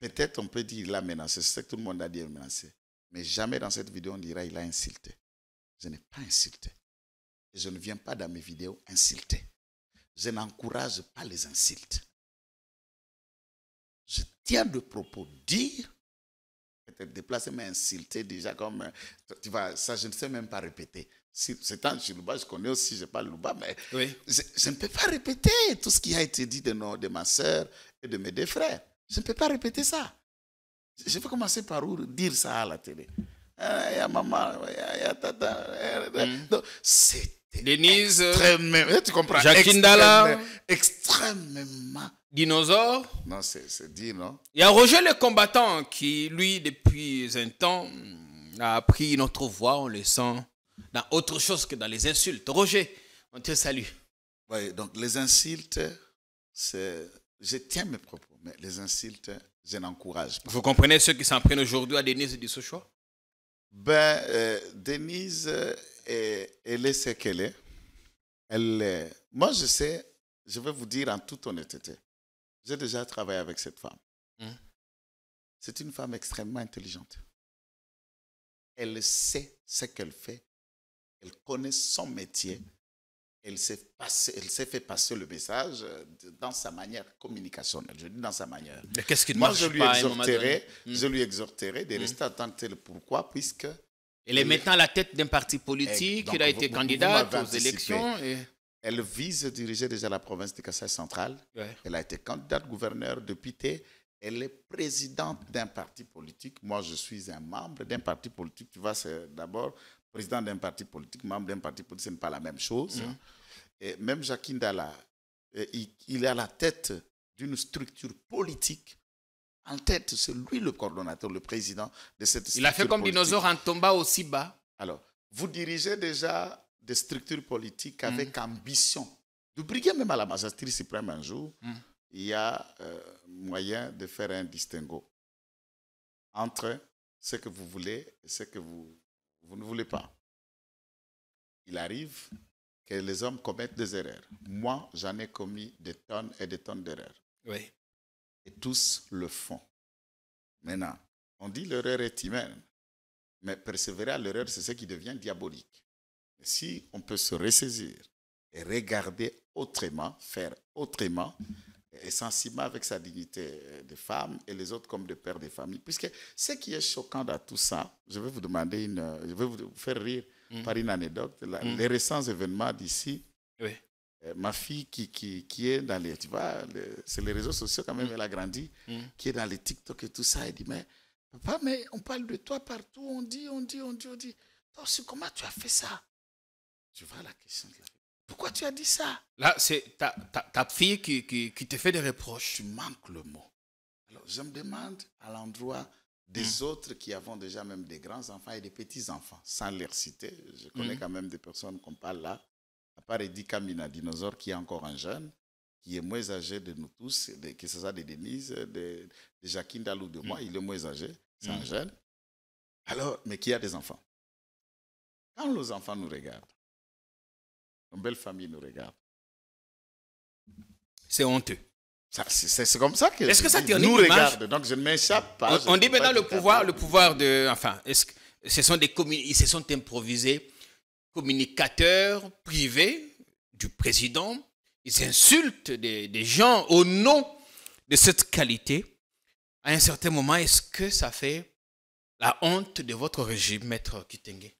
peut-être on peut dire qu'il a menacé, c'est ce que tout le monde a dit, il a menacé. Mais jamais dans cette vidéo on dira il a insulté je n'ai pas insulté. je ne viens pas dans mes vidéos insulter. Je n'encourage pas les insultes. Je tiens de propos dire, peut-être déplacer, mais insulter déjà comme, euh, tu vois, ça je ne sais même pas répéter. Si, c'est un Chilouba, je connais aussi, je parle Louba, mais je, ne peux pas répéter tout ce qui a été dit de, nos, de ma soeur et de mes deux frères. Je ne peux pas répéter ça. Je vais commencer par dire ça à la télé il y maman, il tata. c'était Denise, extrêmement, tu comprends, Jacqueline Dalla, extrêmement. Dinosaure. Non, c'est dit, non Il y a Roger le combattant qui, lui, depuis un temps, mm, a appris notre voix, on le sent dans autre chose que dans les insultes. Roger, on te salue. Oui, donc les insultes, c'est. Je tiens mes propos, mais les insultes, je n'encourage pas. Vous comprenez ceux qui s'en prennent aujourd'hui à Denise et Sochua ben, euh, Denise, euh, elle est ce qu'elle est. Elle, moi, je sais, je vais vous dire en toute honnêteté, j'ai déjà travaillé avec cette femme. Hum. C'est une femme extrêmement intelligente. Elle sait ce qu'elle fait. Elle connaît son métier elle s'est, fait passer le message euh, dans sa manière communicationnelle. Je dis dans sa manière. Mais qu'est-ce qui ne Moi, marche je lui, pas, hein, exhorterai, hmm. je lui exhorterai de rester mmh. Pourquoi Puisque. Elle est maintenant la tête d'un parti politique, elle a été candidat candidate aux élections. Elle vise à diriger déjà la province de Kassai central Elle a été candidate gouverneur, députée. Elle est présidente d'un parti politique. Moi, je suis un membre d'un parti politique. Tu vois, c'est d'abord président d'un parti politique, membre d'un parti politique, ce n'est pas la même chose. Mm-hmm. Et même Jacques Dalla, euh, il, est à la tête d'une structure politique en tête, c'est lui le coordonnateur, le président de cette structure Il a fait comme dinosaure en tombant aussi bas. Alors, vous dirigez déjà des structures politiques mm-hmm. avec ambition. Vous briguez même à la magistrature suprême un jour, mm-hmm. il y a euh, moyen de faire un distinguo entre ce que vous voulez et ce que vous vous ne voulez pas. Il arrive que les hommes commettent des erreurs. Moi, j'en ai commis des tonnes et des tonnes d'erreurs. Oui. Et tous le font. Maintenant, on dit l'erreur est humaine, mais persévérer à l'erreur, c'est ce qui devient diabolique. si on peut se ressaisir et regarder autrement, faire autrement, est sensible avec sa dignité de femme et les autres comme de père de famille. Puisque ce qui est choquant dans tout ça, je vais vous demander une, je vais vous faire rire mm. par une anecdote. Mm. Les récents événements d'ici, euh, ma fille qui, qui, qui, est dans les, tu vois, c'est les réseaux sociaux quand même, mm. elle a grandi, qui est dans les TikTok et tout ça, elle dit, mais papa, mais on parle de toi partout, on dit, on dit, on dit, on dit. Oh, comment tu as fait ça Tu vois la question de la pourquoi tu as dit ça Là, c'est ta, ta, fille qui, qui, te fait des reproches. Tu manques le mot. Alors, je me demande à l'endroit des hmm. autres qui avons déjà même des grands-enfants et des petits-enfants, sans les citer. Je connais hmm. quand même des personnes qu'on parle là, à part Eddie Kamina, dinosaure, qui est encore un jeune, qui est moins âgé de nous tous, que ce soit de Denise, de, de Jacqueline Dalou, de moi, hmm. il est moins âgé, c'est un jeune. Alors, mais qui a des enfants. Quand nos enfants nous regardent, une belle famille nous regarde. C'est honteux. C'est comme ça que, nous regarde. Donc je ne m'échappe pas. On, dit maintenant le pouvoir, le pouvoir de, enfin, est-ce que ce sont des ils se sont improvisés communicateurs privés du président. Ils insultent des, des gens au nom de cette qualité. À un certain moment, est-ce que ça fait la honte de votre régime, maître Kitenge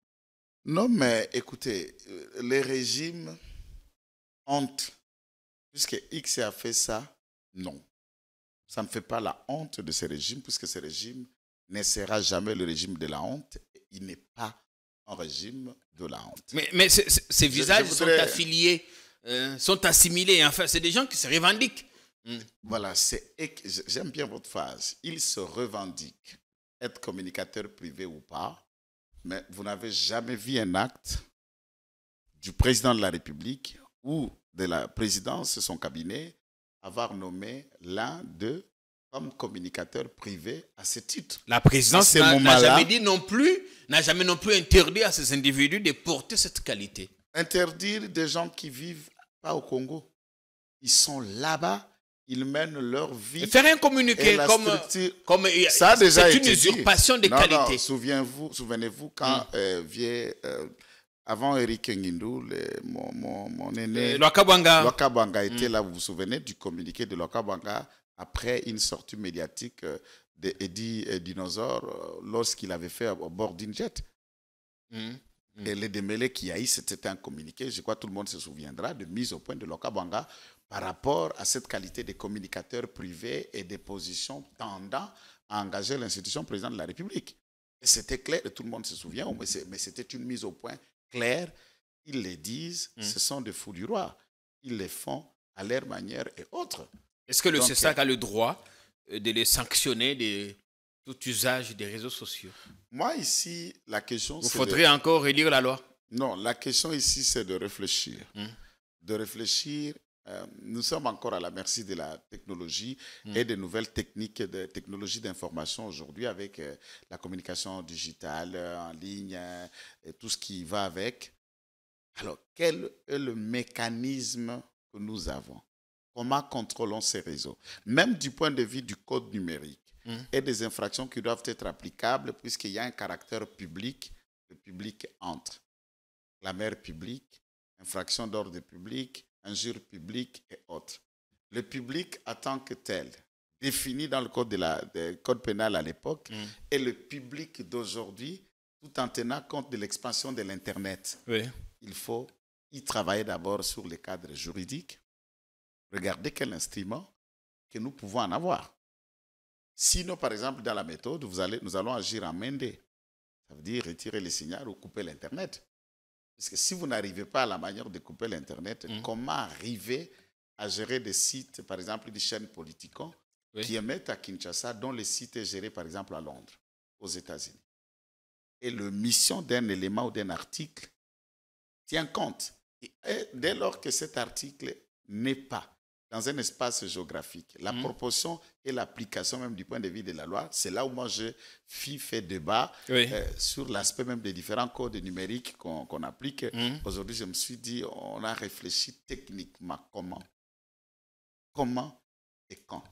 non, mais écoutez, euh, les régimes honte. Puisque X a fait ça, non. Ça ne fait pas la honte de ces régimes, puisque ces régimes ne jamais le régime de la honte. Il n'est pas un régime de la honte. Mais, mais ces, visages sont affiliés, euh, sont assimilés. Enfin, c'est des gens qui se revendiquent. Hmm. Voilà, j'aime bien votre phrase. Ils se revendiquent. Être communicateur privé ou pas, mais vous n'avez jamais vu un acte du président de la République ou de la présidence, de son cabinet, avoir nommé l'un d'eux comme communicateur privé à ce titre. La présidence n'a jamais dit non plus, n'a jamais non plus interdit à ces individus de porter cette qualité. Interdire des gens qui vivent pas au Congo. Ils sont là-bas, ils mènent leur vie. Faire un communiqué comme, comme euh, ça déjà une usurpation de qualité. souvenez-vous, souvenez-vous quand hmm. euh, euh, avant Eric Ngindou, mon, mon, aîné Lokabanga, Lokabanga hmm. était là. Vous vous souvenez du communiqué de Lokabanga après une sortie médiatique d'Eddie Dinosaur lorsqu'il avait fait au bord d'une jet. Hmm. Et les démêlés qui eu, c'était un communiqué, je crois que tout le monde se souviendra, de mise au point de Lokabanga par rapport à cette qualité de communicateur privé et des positions tendant à engager l'institution présidente de la République. C'était clair, tout le monde se souvient, mais c'était une mise au point claire. Ils les disent, hmm. ce sont des fous du roi. Ils les font à leur manière et autre. Est-ce que le euh, a le droit euh, de les sanctionner de tout usage des réseaux sociaux Moi, ici, la question... Vous faudrait encore relire la loi Non, la question ici, c'est de réfléchir. Hmm. De réfléchir euh, nous sommes encore à la merci de la technologie mm. et des nouvelles techniques de technologie d'information aujourd'hui avec euh, la communication digitale euh, en ligne et tout ce qui va avec. Alors, quel est le mécanisme que nous avons Comment contrôlons ces réseaux Même du point de vue du code numérique mm. et des infractions qui doivent être applicables puisqu'il y a un caractère public, le public entre. La mer publique, infraction d'ordre public, injures publiques et autres. Le public en tant que tel, défini dans le code, de la, code pénal à l'époque, mm. est et le public d'aujourd'hui, tout en tenant compte de l'expansion de l'Internet. Il faut y travailler d'abord sur les cadres juridiques, regarder quel instrument que nous pouvons en avoir. Sinon, par exemple, dans la méthode, vous allez, nous allons agir en main Ça veut dire retirer les signaux ou couper l'Internet. Parce que si vous n'arrivez pas à la manière de couper l'Internet, mmh. comment arriver à gérer des sites, par exemple des chaînes politico, qui émettent à Kinshasa, dont le site est géré par exemple à Londres, aux États-Unis Et le mission d'un élément ou d'un article tient compte. Et dès lors que cet article n'est pas dans un espace géographique. La mm-hmm. proportion et l'application même du point de vue de la loi, c'est là où moi je fait débat euh, sur l'aspect même des différents codes numériques qu'on applique. Mm-hmm. Aujourd'hui, je me suis dit, on a réfléchi techniquement comment, comment et quand.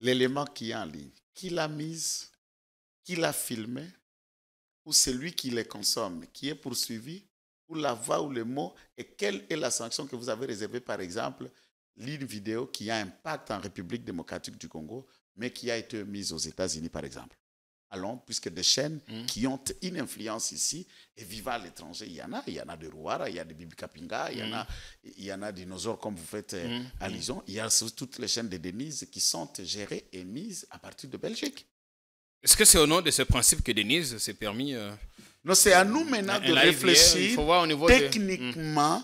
L'élément qui est en ligne, qui l'a mise, qui l'a filmé, ou celui qui les consomme, qui est poursuivi, la voix ou le mot et quelle est la sanction que vous avez réservée, par exemple, l'une vidéo qui a un impact en République démocratique du Congo, mais qui a été mise aux États-Unis, par exemple. Allons, puisque des chaînes hmm. qui ont une influence ici et vivent à l'étranger, il y en a. Il y en a de Rouara, il y a de Bibi Kapinga, il, y en a, hmm. il y en a comme vous faites euh, hmm. à Lison. Il y a toutes les chaînes de Denise qui sont gérées et mises à partir de Belgique. Est-ce que c'est au nom de ce principe que Denise s'est permis euh, donc c'est à nous maintenant de réfléchir techniquement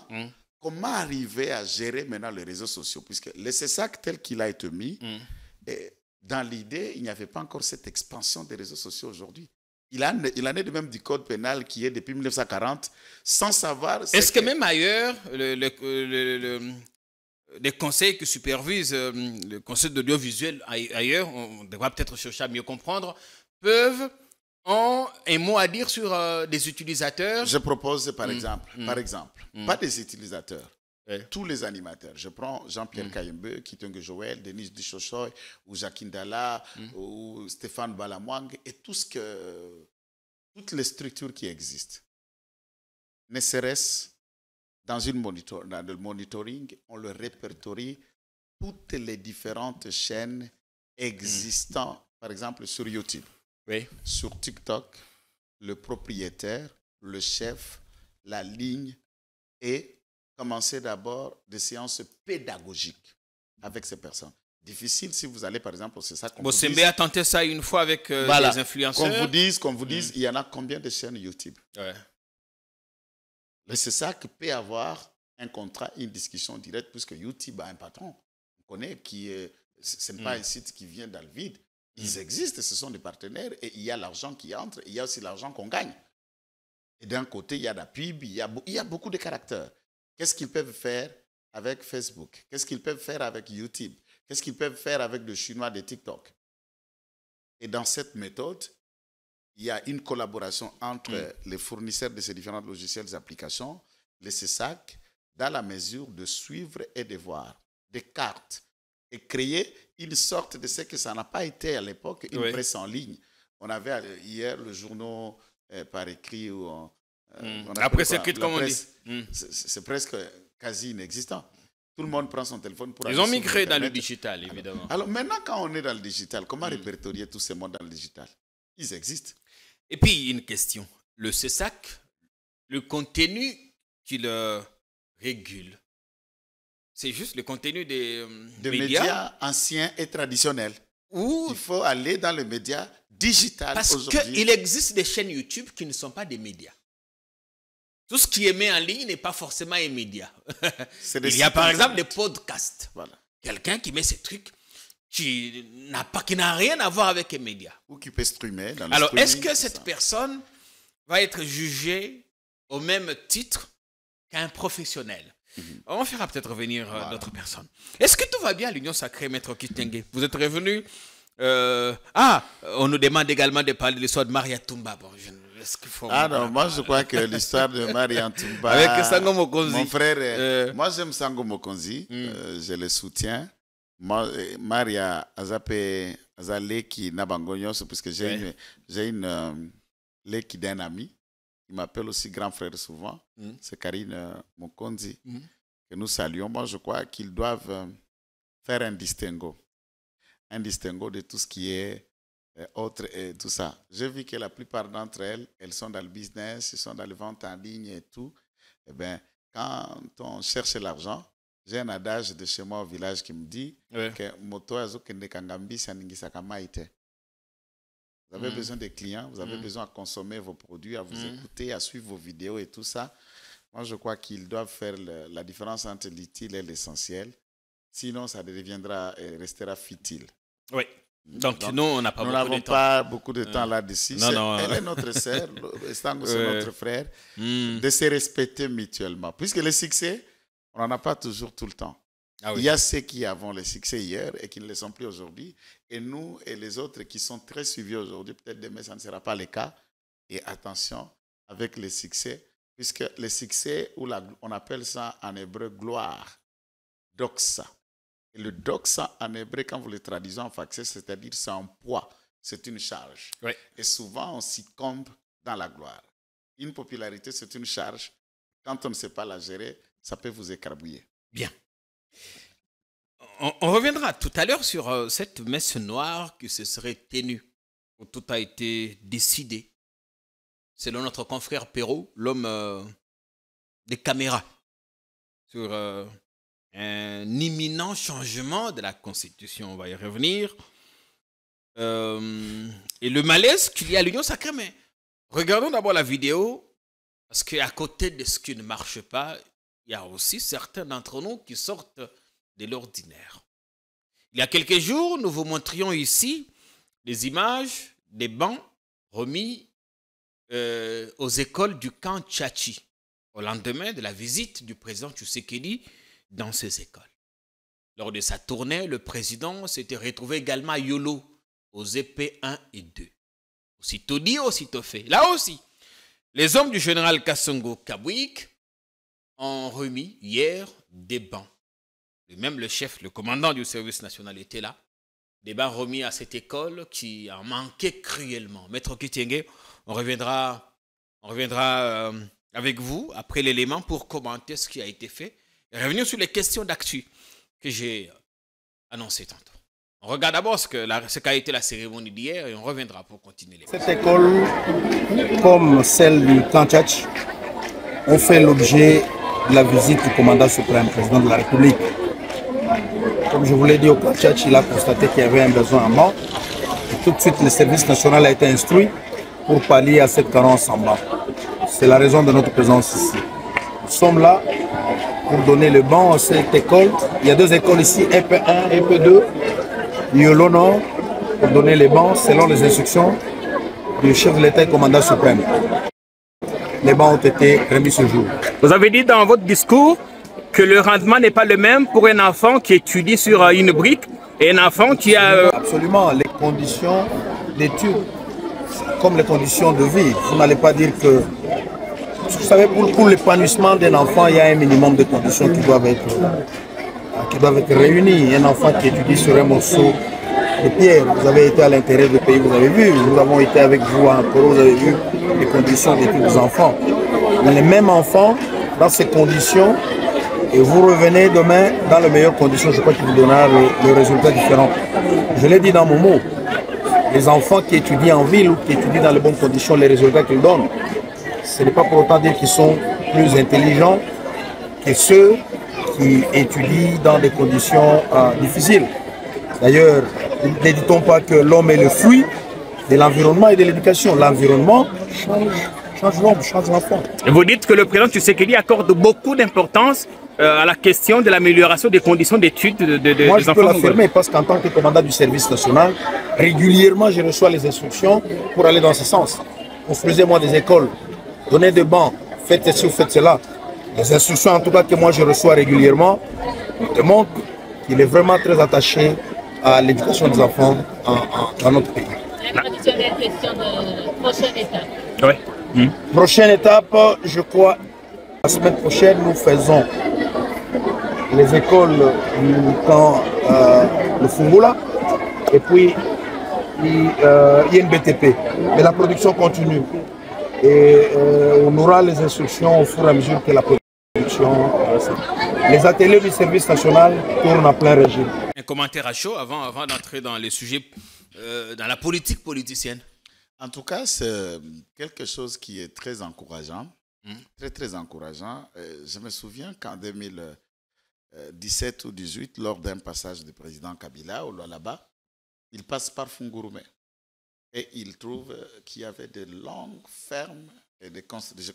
comment arriver à gérer maintenant les réseaux sociaux. Puisque le CESAC tel qu'il a été mis, mm. et dans l'idée, il n'y avait pas encore cette expansion des réseaux sociaux aujourd'hui. Il, en est de même du code pénal qui est depuis 1940, sans savoir... Est-ce que... même ailleurs, le, les conseils que supervise euh, le conseil de l'audiovisuel ailleurs, on devrait peut-être chercher à mieux comprendre, peuvent un mot à dire sur euh, des utilisateurs Je propose, par hmm. exemple, hmm. par exemple hmm. pas des utilisateurs, tous les animateurs. Je prends Jean-Pierre Kayembe, Kitung Joël, Denise Duchochoy, ou Jacqueline Dalla, ou Stéphane Balamwang, et tout ce que, toutes les structures qui existent. Ne dans, dans le monitoring, on le répertorie toutes les différentes chaînes existantes, par exemple sur YouTube. Sur TikTok, le propriétaire, le chef, la ligne et commencer d'abord des séances pédagogiques avec ces personnes. Difficile si vous allez, par exemple, c'est ça qu'on bon, vous a tenté ça une fois avec euh, les influenceurs. Qu'on vous dise, qu'on vous dise, hmm. il y en a combien de chaînes YouTube ouais. Mais c'est ça que peut avoir un contrat, une discussion directe, puisque YouTube a un patron. On connaît qui Ce n'est pas hmm. un site qui vient dans le vide. Ils existent, ce sont des partenaires et il y a l'argent qui entre, il y a aussi l'argent qu'on gagne. Et d'un côté, il y a la pub, il y a, beaucoup de caractères. Qu'est-ce qu'ils peuvent faire avec Facebook Qu'est-ce qu'ils peuvent faire avec YouTube Qu'est-ce qu'ils peuvent faire avec le chinois de TikTok Et dans cette méthode, il y a une collaboration entre mm. les fournisseurs de ces différents logiciels et applications, les CSAC, dans la mesure de suivre et de voir des cartes et créer une sorte de ce que ça n'a pas été à l'époque, une presse en ligne. On avait euh, hier le journal euh, par écrit ou euh, hmm. après c'est comme on dit. Hmm. C'est presque quasi inexistant. Tout le monde prend son téléphone pour... Ils ont migré dans le digital, évidemment. Alors, maintenant, quand on est dans le digital, comment hmm. répertorier tous ces mondes dans le digital Ils existent. Et puis, une question. Le CESAC, le contenu qui le régule, c'est juste le contenu des euh, médias, anciens et traditionnels. Où il faut aller dans le média digital aujourd'hui. Parce qu'il existe des chaînes YouTube qui ne sont pas des médias. Tout ce qui est mis en ligne n'est pas forcément un média. il y a par exemple des podcasts. Quelqu'un qui met ces trucs qui n'a pas qui n'a rien à voir avec les médias. Ou qui peut streamer. Dans le Alors, est-ce que cette personne va être jugée au même titre qu'un professionnel Mhm. On fera peut-être revenir euh, d'autres personnes. Est-ce que tout va bien à l'Union Sacrée, Maître Kitenge Vous êtes revenu euh, Ah, on nous demande également de parler de l'histoire de Maria Tumba. Bon, je... faut ah non, moi je crois que l'histoire de Maria Tumba. Avec Sango Mokonzi. Mon frère, euh, moi j'aime Sango Mokonzi, mm. je le soutiens. Moi, Maria Azape Azaleki Nabango puisque j'ai j'ai une, une d'un ami il m'appelle aussi grand frère souvent, hmm. c'est Karine euh, Mokondi, hmm. que nous saluons. Moi, je crois qu'ils doivent euh, faire un distinguo, un distinguo de tout ce qui est euh, autre et tout ça. J'ai vu que la plupart d'entre elles, elles sont dans le business, elles sont dans les ventes en ligne et tout. Eh bien, quand on cherche l'argent, j'ai un adage de chez moi au village qui me dit que moto azo kende kangambi saningisaka Maïté. Vous avez mm. besoin des clients, vous avez mm. besoin à consommer vos produits, à vous mm. écouter, à suivre vos vidéos et tout ça. Moi, je crois qu'ils doivent faire la différence entre l'utile et l'essentiel. Sinon, ça deviendra et euh, restera futile. Oui. Donc, nous, on n'a pas, beaucoup de temps. pas beaucoup de temps euh. là-dessus. Elle est euh. notre sœur, c'est notre frère. De se respecter mutuellement. Puisque le succès, on n'en a pas toujours tout le temps. Ah Il y a ceux qui avons le succès hier et qui ne le sont plus aujourd'hui. Et nous et les autres qui sont très suivis aujourd'hui, peut-être demain, ça ne sera pas le cas. Et attention avec le succès, puisque le succès, ou la, on appelle ça en hébreu gloire, doxa. Et le doxa en hébreu, quand vous le traduisez en français, c'est-à-dire c'est un poids, c'est une charge. Et souvent, on s'y succombe dans la gloire. Une popularité, c'est une charge. Quand on ne sait pas la gérer, ça peut vous écrabouiller. Bien. On, reviendra tout à l'heure sur euh, cette messe noire qui se serait tenue, où tout a été décidé. Selon notre confrère Perrault, l'homme euh, des caméras, sur euh, un imminent changement de la Constitution, on va y revenir, et le malaise qu'il y a à l'Union sacrée. Mais regardons d'abord la vidéo, parce qu'à côté de ce qui ne marche pas, il y a aussi certains d'entre nous qui sortent de l'ordinaire. Il y a quelques jours, nous vous montrions ici les images des bancs remis euh, aux écoles du camp Tchachi au lendemain de la visite du président Tshisekedi dans ces écoles. Lors de sa tournée, le président s'était retrouvé également à Yolo, aux épées 1 et 2. Aussitôt dit, aussitôt fait. Là aussi, les hommes du général Kassongo Kabouik ont remis hier des bancs. même le chef, le commandant du service national était là. Des bancs remis à cette école qui en manquait cruellement. Maître Kitenge, on reviendra, on reviendra euh, avec vous après l'élément pour commenter ce qui a été fait. Et revenir sur les questions d'actu que j'ai annoncées tantôt. On regarde d'abord ce qu'a été la cérémonie d'hier et on reviendra pour continuer. Cette école, comme celle du Tantach, ont fait l'objet la visite du commandant suprême, président de la République. Comme je vous l'ai dit au Kachach, il a constaté qu'il y avait un besoin en mort. tout de suite, le service national a été instruit pour pallier à cette carence en bas. C'est la raison de notre présence ici. Nous sommes là pour donner le banc à cette école. Il y a deux écoles ici, EP1 et EP2. a l'honneur pour donner les bancs selon les instructions du chef de l'État et commandant suprême les bancs ont été remis ce jour. Vous avez dit dans votre discours que le rendement n'est pas le même pour un enfant qui étudie sur euh, une brique et un enfant qui a... Euh, Absolument, les conditions d'études, comme les conditions de vie, vous n'allez pas dire que... Vous savez, pour, pour l'épanouissement d'un enfant, il y a un minimum de conditions qui doivent être, qui doivent être réunies. Un enfant qui étudie sur un morceau et Pierre, vous avez été à l'intérieur du pays, vous avez vu, nous avons été avec vous à vous avez vu les conditions de petits enfants. Mais les mêmes enfants, dans ces conditions, et vous revenez demain dans les meilleures conditions, je crois qu'il vous donnera le, résultats résultat différent. Je l'ai dit dans mon mot, les enfants qui étudient en ville ou qui étudient dans les bonnes conditions, les résultats qu'ils donnent, ce n'est pas pour autant dire qu'ils sont plus intelligents que ceux qui étudient dans des conditions euh, difficiles. D'ailleurs, ne dit pas que l'homme est le fruit de l'environnement et de l'éducation L'environnement change, l'homme, change l'enfant. Vous dites que le président Tshisekedi accorde beaucoup d'importance euh, à la question de l'amélioration des conditions d'études de, enfants. Moi, je peux l'affirmer parce qu'en tant que commandant du service national, régulièrement, je reçois les instructions pour aller dans ce sens. Construisez-moi des écoles, donnez des bancs, faites ceci ou faites cela. Les instructions, en tout cas, que moi je reçois régulièrement, démontrent qu'il est vraiment très attaché à l'éducation des enfants en, dans notre pays. Hmm. prochaine étape. je crois, la semaine prochaine, nous faisons les écoles du camp euh, le Fungula et puis euh, il y a une BTP. Mais la production continue. Et euh, on aura les instructions au fur et à mesure que la production... Les ateliers du service national tournent à plein régime. Un commentaire à chaud avant, avant d'entrer dans les sujets, euh, dans la politique politicienne. En tout cas, c'est euh, quelque chose qui est très encourageant. Hmm. Très, très encourageant. Euh, je me souviens qu'en 2017 ou 2018, lors d'un passage du président Kabila au là-bas, il passe par Fungurume et il trouve qu'il y avait de longues fermes et des, je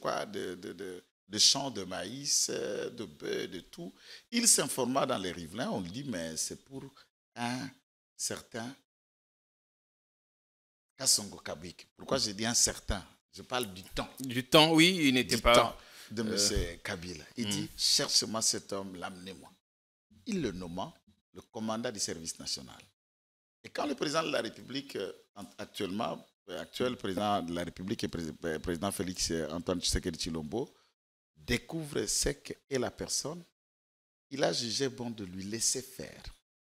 de de champs de maïs, de bœufs, de tout. Il s'informa dans les rivelins On lui dit, mais c'est pour un certain Kassongo Kabik. Pourquoi je dis un certain Je parle du temps. Du temps, oui, il n'était pas... Temps de M. Euh... Il dit, hmm. cherche-moi cet homme, l'amenez-moi. Il le nomma le commandant du service national. Et quand le président de la République, euh, actuellement, euh, actuel président de la République et président Félix euh, Antoine Tshisekedi Chilombo, découvre ce qu'est la personne, il a jugé bon de lui laisser faire,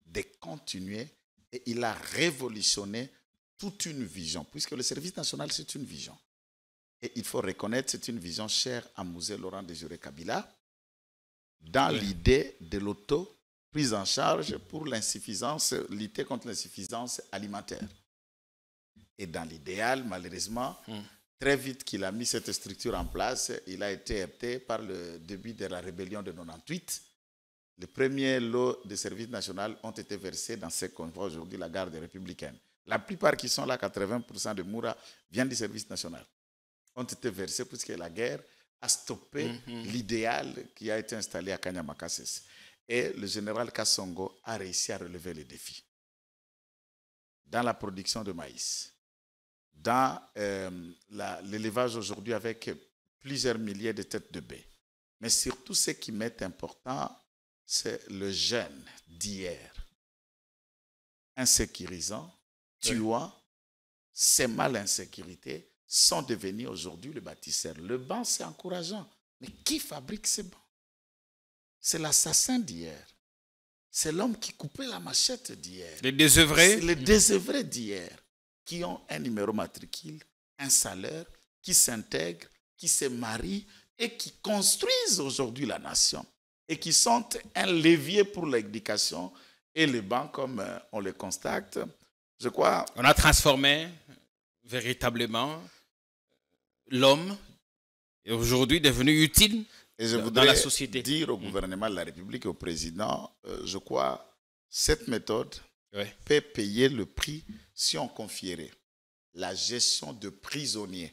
de continuer, et il a révolutionné toute une vision, puisque le service national, c'est une vision. Et il faut reconnaître, c'est une vision chère à Mousset Laurent Désiré Kabila, dans l'idée de l'auto-prise en charge pour l'insuffisance, lutter contre l'insuffisance alimentaire. Et dans l'idéal, malheureusement, hmm. Très vite qu'il a mis cette structure en place, il a été heurté par le début de la rébellion de 98. Les premiers lots de services nationaux ont été versés dans ce qu'on voit aujourd'hui la garde républicaine. La plupart qui sont là, 80% de Moura, viennent du service national. Ont été versés puisque la guerre a stoppé mm-hmm. l'idéal qui a été installé à Kanyamakasses. Et le général Kassongo a réussi à relever les défis. Dans la production de maïs, dans euh, l'élevage aujourd'hui avec plusieurs milliers de têtes de baies. Mais surtout, ce qui m'est important, c'est le gène d'hier. Insécurisant, vois, ces mal insécurité sont devenus aujourd'hui le bâtisseur. Le banc, c'est encourageant. Mais qui fabrique ces bancs C'est l'assassin d'hier. C'est l'homme qui coupait la machette d'hier. Les désœuvrés Les désœuvrés d'hier qui ont un numéro matricule, un salaire, qui s'intègrent, qui se marient et qui construisent aujourd'hui la nation et qui sont un levier pour l'éducation et les banques, comme euh, on les constate. Je crois. On a transformé véritablement l'homme et aujourd'hui devenu utile et je voudrais la société. Dire au mm. gouvernement de la République, au président, euh, je crois cette méthode fait payer le prix si on confierait la gestion de prisonniers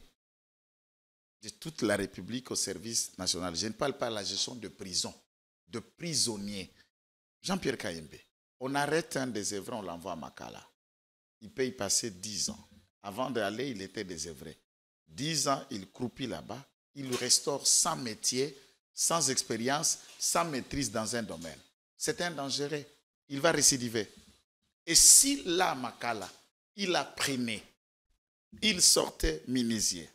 de toute la République au service national. Je ne parle pas de la gestion de prison, de prisonniers. Jean-Pierre Kayembe, on arrête un désœuvré, on l'envoie à Makala. Il peut y passer 10 ans. Avant d'aller, il était désœuvré. Dix ans, il croupit là-bas. Il restaure sans métier, sans expérience, sans maîtrise dans un domaine. C'est un dangereux. Il va récidiver. Et si là, Makala, il apprenait, il sortait minisier,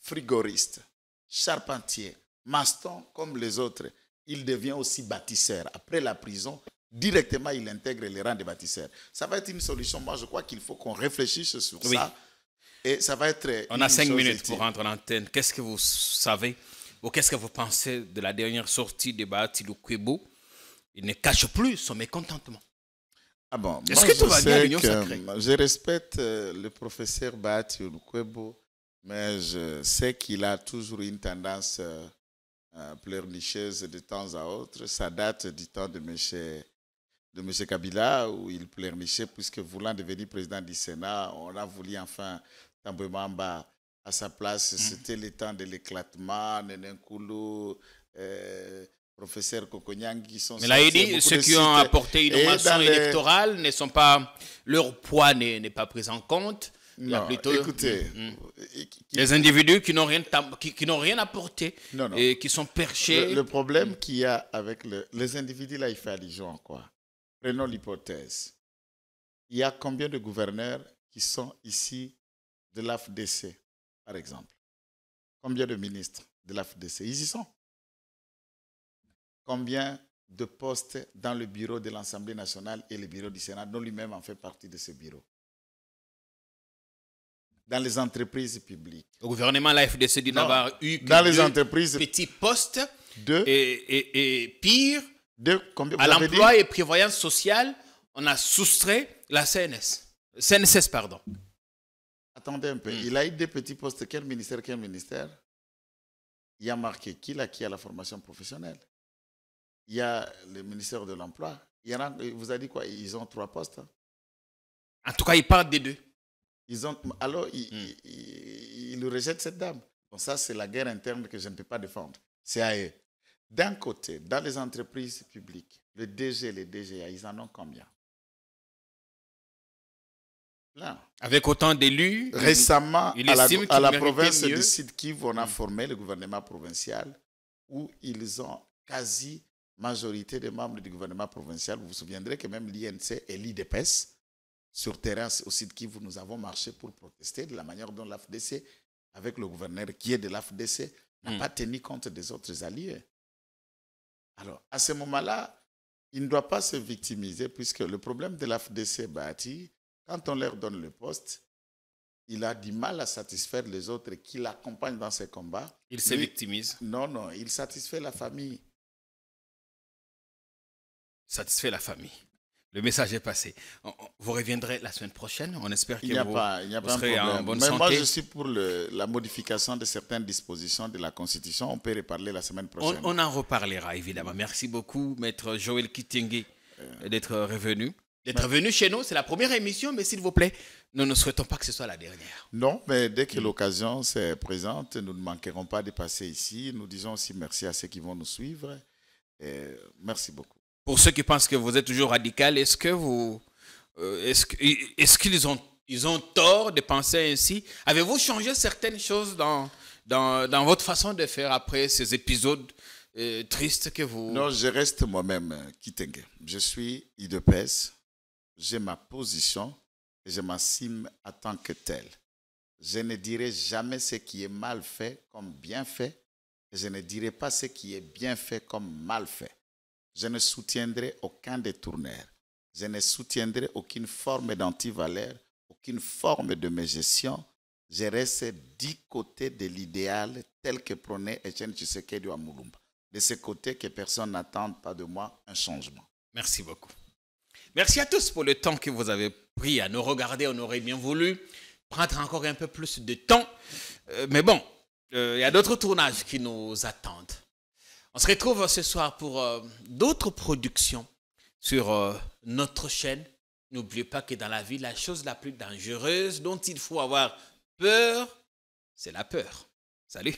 frigoriste, charpentier, maston comme les autres, il devient aussi bâtisseur. Après la prison, directement, il intègre les rangs des bâtisseurs. Ça va être une solution. Moi, je crois qu'il faut qu'on réfléchisse sur ça. Et ça va être. On a cinq minutes pour rentrer en antenne. Qu'est-ce que vous savez ou qu'est-ce que vous pensez de la dernière sortie de Bahati Lukwebo Il ne cache plus son mécontentement. Ah bon, Est-ce que tout va bien l'Union sacrée Je respecte euh, le professeur Bahati mais je sais qu'il a toujours une tendance euh, euh, pleurnicheuse de temps à autre. Ça date du temps de M. de M. Kabila, où il pleurnichait, puisque voulant devenir président du Sénat, on a voulu enfin Tambwe à sa place. Mm. C'était le temps de l'éclatement, Nenenkoulou, professeur Kokonyang, qui sont... Mais là, il dit, ceux qui ont apporté une mention eh électorale ne sont pas... Leur poids n'est pas pris en compte. Non, écoutez... Mm, mm. Les individus qui n'ont rien, qui, n'ont rien apporté et qui sont perchés. Le, problème qu'il y a avec les individus, là, il fait allusion quoi. Prenons l'hypothèse. Il y a combien de gouverneurs qui sont ici de l'AFDC, par exemple Combien de ministres de l'AFDC Ils y sont combien de postes dans le bureau de l'Assemblée nationale et le bureau du Sénat, dont lui-même en fait partie de ce bureau. Dans les entreprises publiques. Au gouvernement, la FDC dit n'avoir eu que dans petits postes de, et, pire, à l'emploi et prévoyance sociale, on a soustrait la CNS. CNSS, pardon. Attendez un peu. Hmm. Il a eu des petits postes. Quel ministère, quel ministère Il y a marqué qui a qui à la formation professionnelle il y a le ministère de l'Emploi. Il y en a, vous avez dit quoi Ils ont trois postes. Hein? En tout cas, ils parlent des deux. Ils ont, alors, ils, hmm. rejettent cette dame. Donc ça, c'est la guerre interne que je ne peux pas défendre. C'est à eux. D'un côté, dans les entreprises publiques, le DG, les DGA, ils en ont combien Là. Avec autant d'élus. Récemment, à la, province de du sud on a hmm. formé le gouvernement provincial où ils ont quasi majorité des membres du gouvernement provincial, vous vous souviendrez que même l'INC et l'IDPS, sur terrain au site qui nous avons marché pour protester de la manière dont l'AFDC, avec le gouverneur qui est de l'AFDC, n'a hmm. pas tenu compte des autres alliés. Alors, à ce moment-là, il ne doit pas se victimiser puisque le problème de l'AFDC bâti, quand on leur donne le poste, il a du mal à satisfaire les autres qui l'accompagnent dans ses combats. Il se victimise. Non, non, il satisfait la famille satisfait la famille. Le message est passé. Vous reviendrez la semaine prochaine. On espère que y vous, pas, pas serez en bonne Mais Moi, je suis pour la modification de certaines dispositions de la Constitution. On peut reparler la semaine prochaine. On, en reparlera, évidemment. Merci beaucoup, Maître Joël Kitingi, euh. d'être revenu. D'être venu chez nous, c'est la première émission, mais s'il vous plaît, nous ne souhaitons pas que ce soit la dernière. Non, mais dès que l'occasion se présente, nous ne manquerons pas de passer ici. Nous disons aussi merci à ceux qui vont nous suivre. Et merci beaucoup. Pour ceux qui pensent que vous êtes toujours radical, est-ce que vous, euh, est-ce, qu'ils ont, ils ont tort de penser ainsi Avez-vous changé certaines choses dans, dans, dans, votre façon de faire après ces épisodes euh, tristes que vous... Non, je reste moi-même, euh, Kitenge. Je suis IDPS, j'ai ma position et je m'assume en tant que tel. Je ne dirai jamais ce qui est mal fait comme bien fait. Et je ne dirai pas ce qui est bien fait comme mal fait. Je ne soutiendrai aucun détourneur. Je ne soutiendrai aucune forme d'antivaleur, aucune forme de mégestion. Je reste dix côtés de l'idéal tel que prenait Etienne Tshisekedi du Moulumba. De ce côté que personne n'attend pas de moi un changement. Merci beaucoup. Merci à tous pour le temps que vous avez pris à nous regarder. On aurait bien voulu prendre encore un peu plus de temps. Euh, mais bon, euh, il y a d'autres tournages qui nous attendent. On se retrouve ce soir pour euh, d'autres productions sur euh, notre chaîne. N'oubliez pas que dans la vie, la chose la plus dangereuse dont il faut avoir peur, c'est la peur. Salut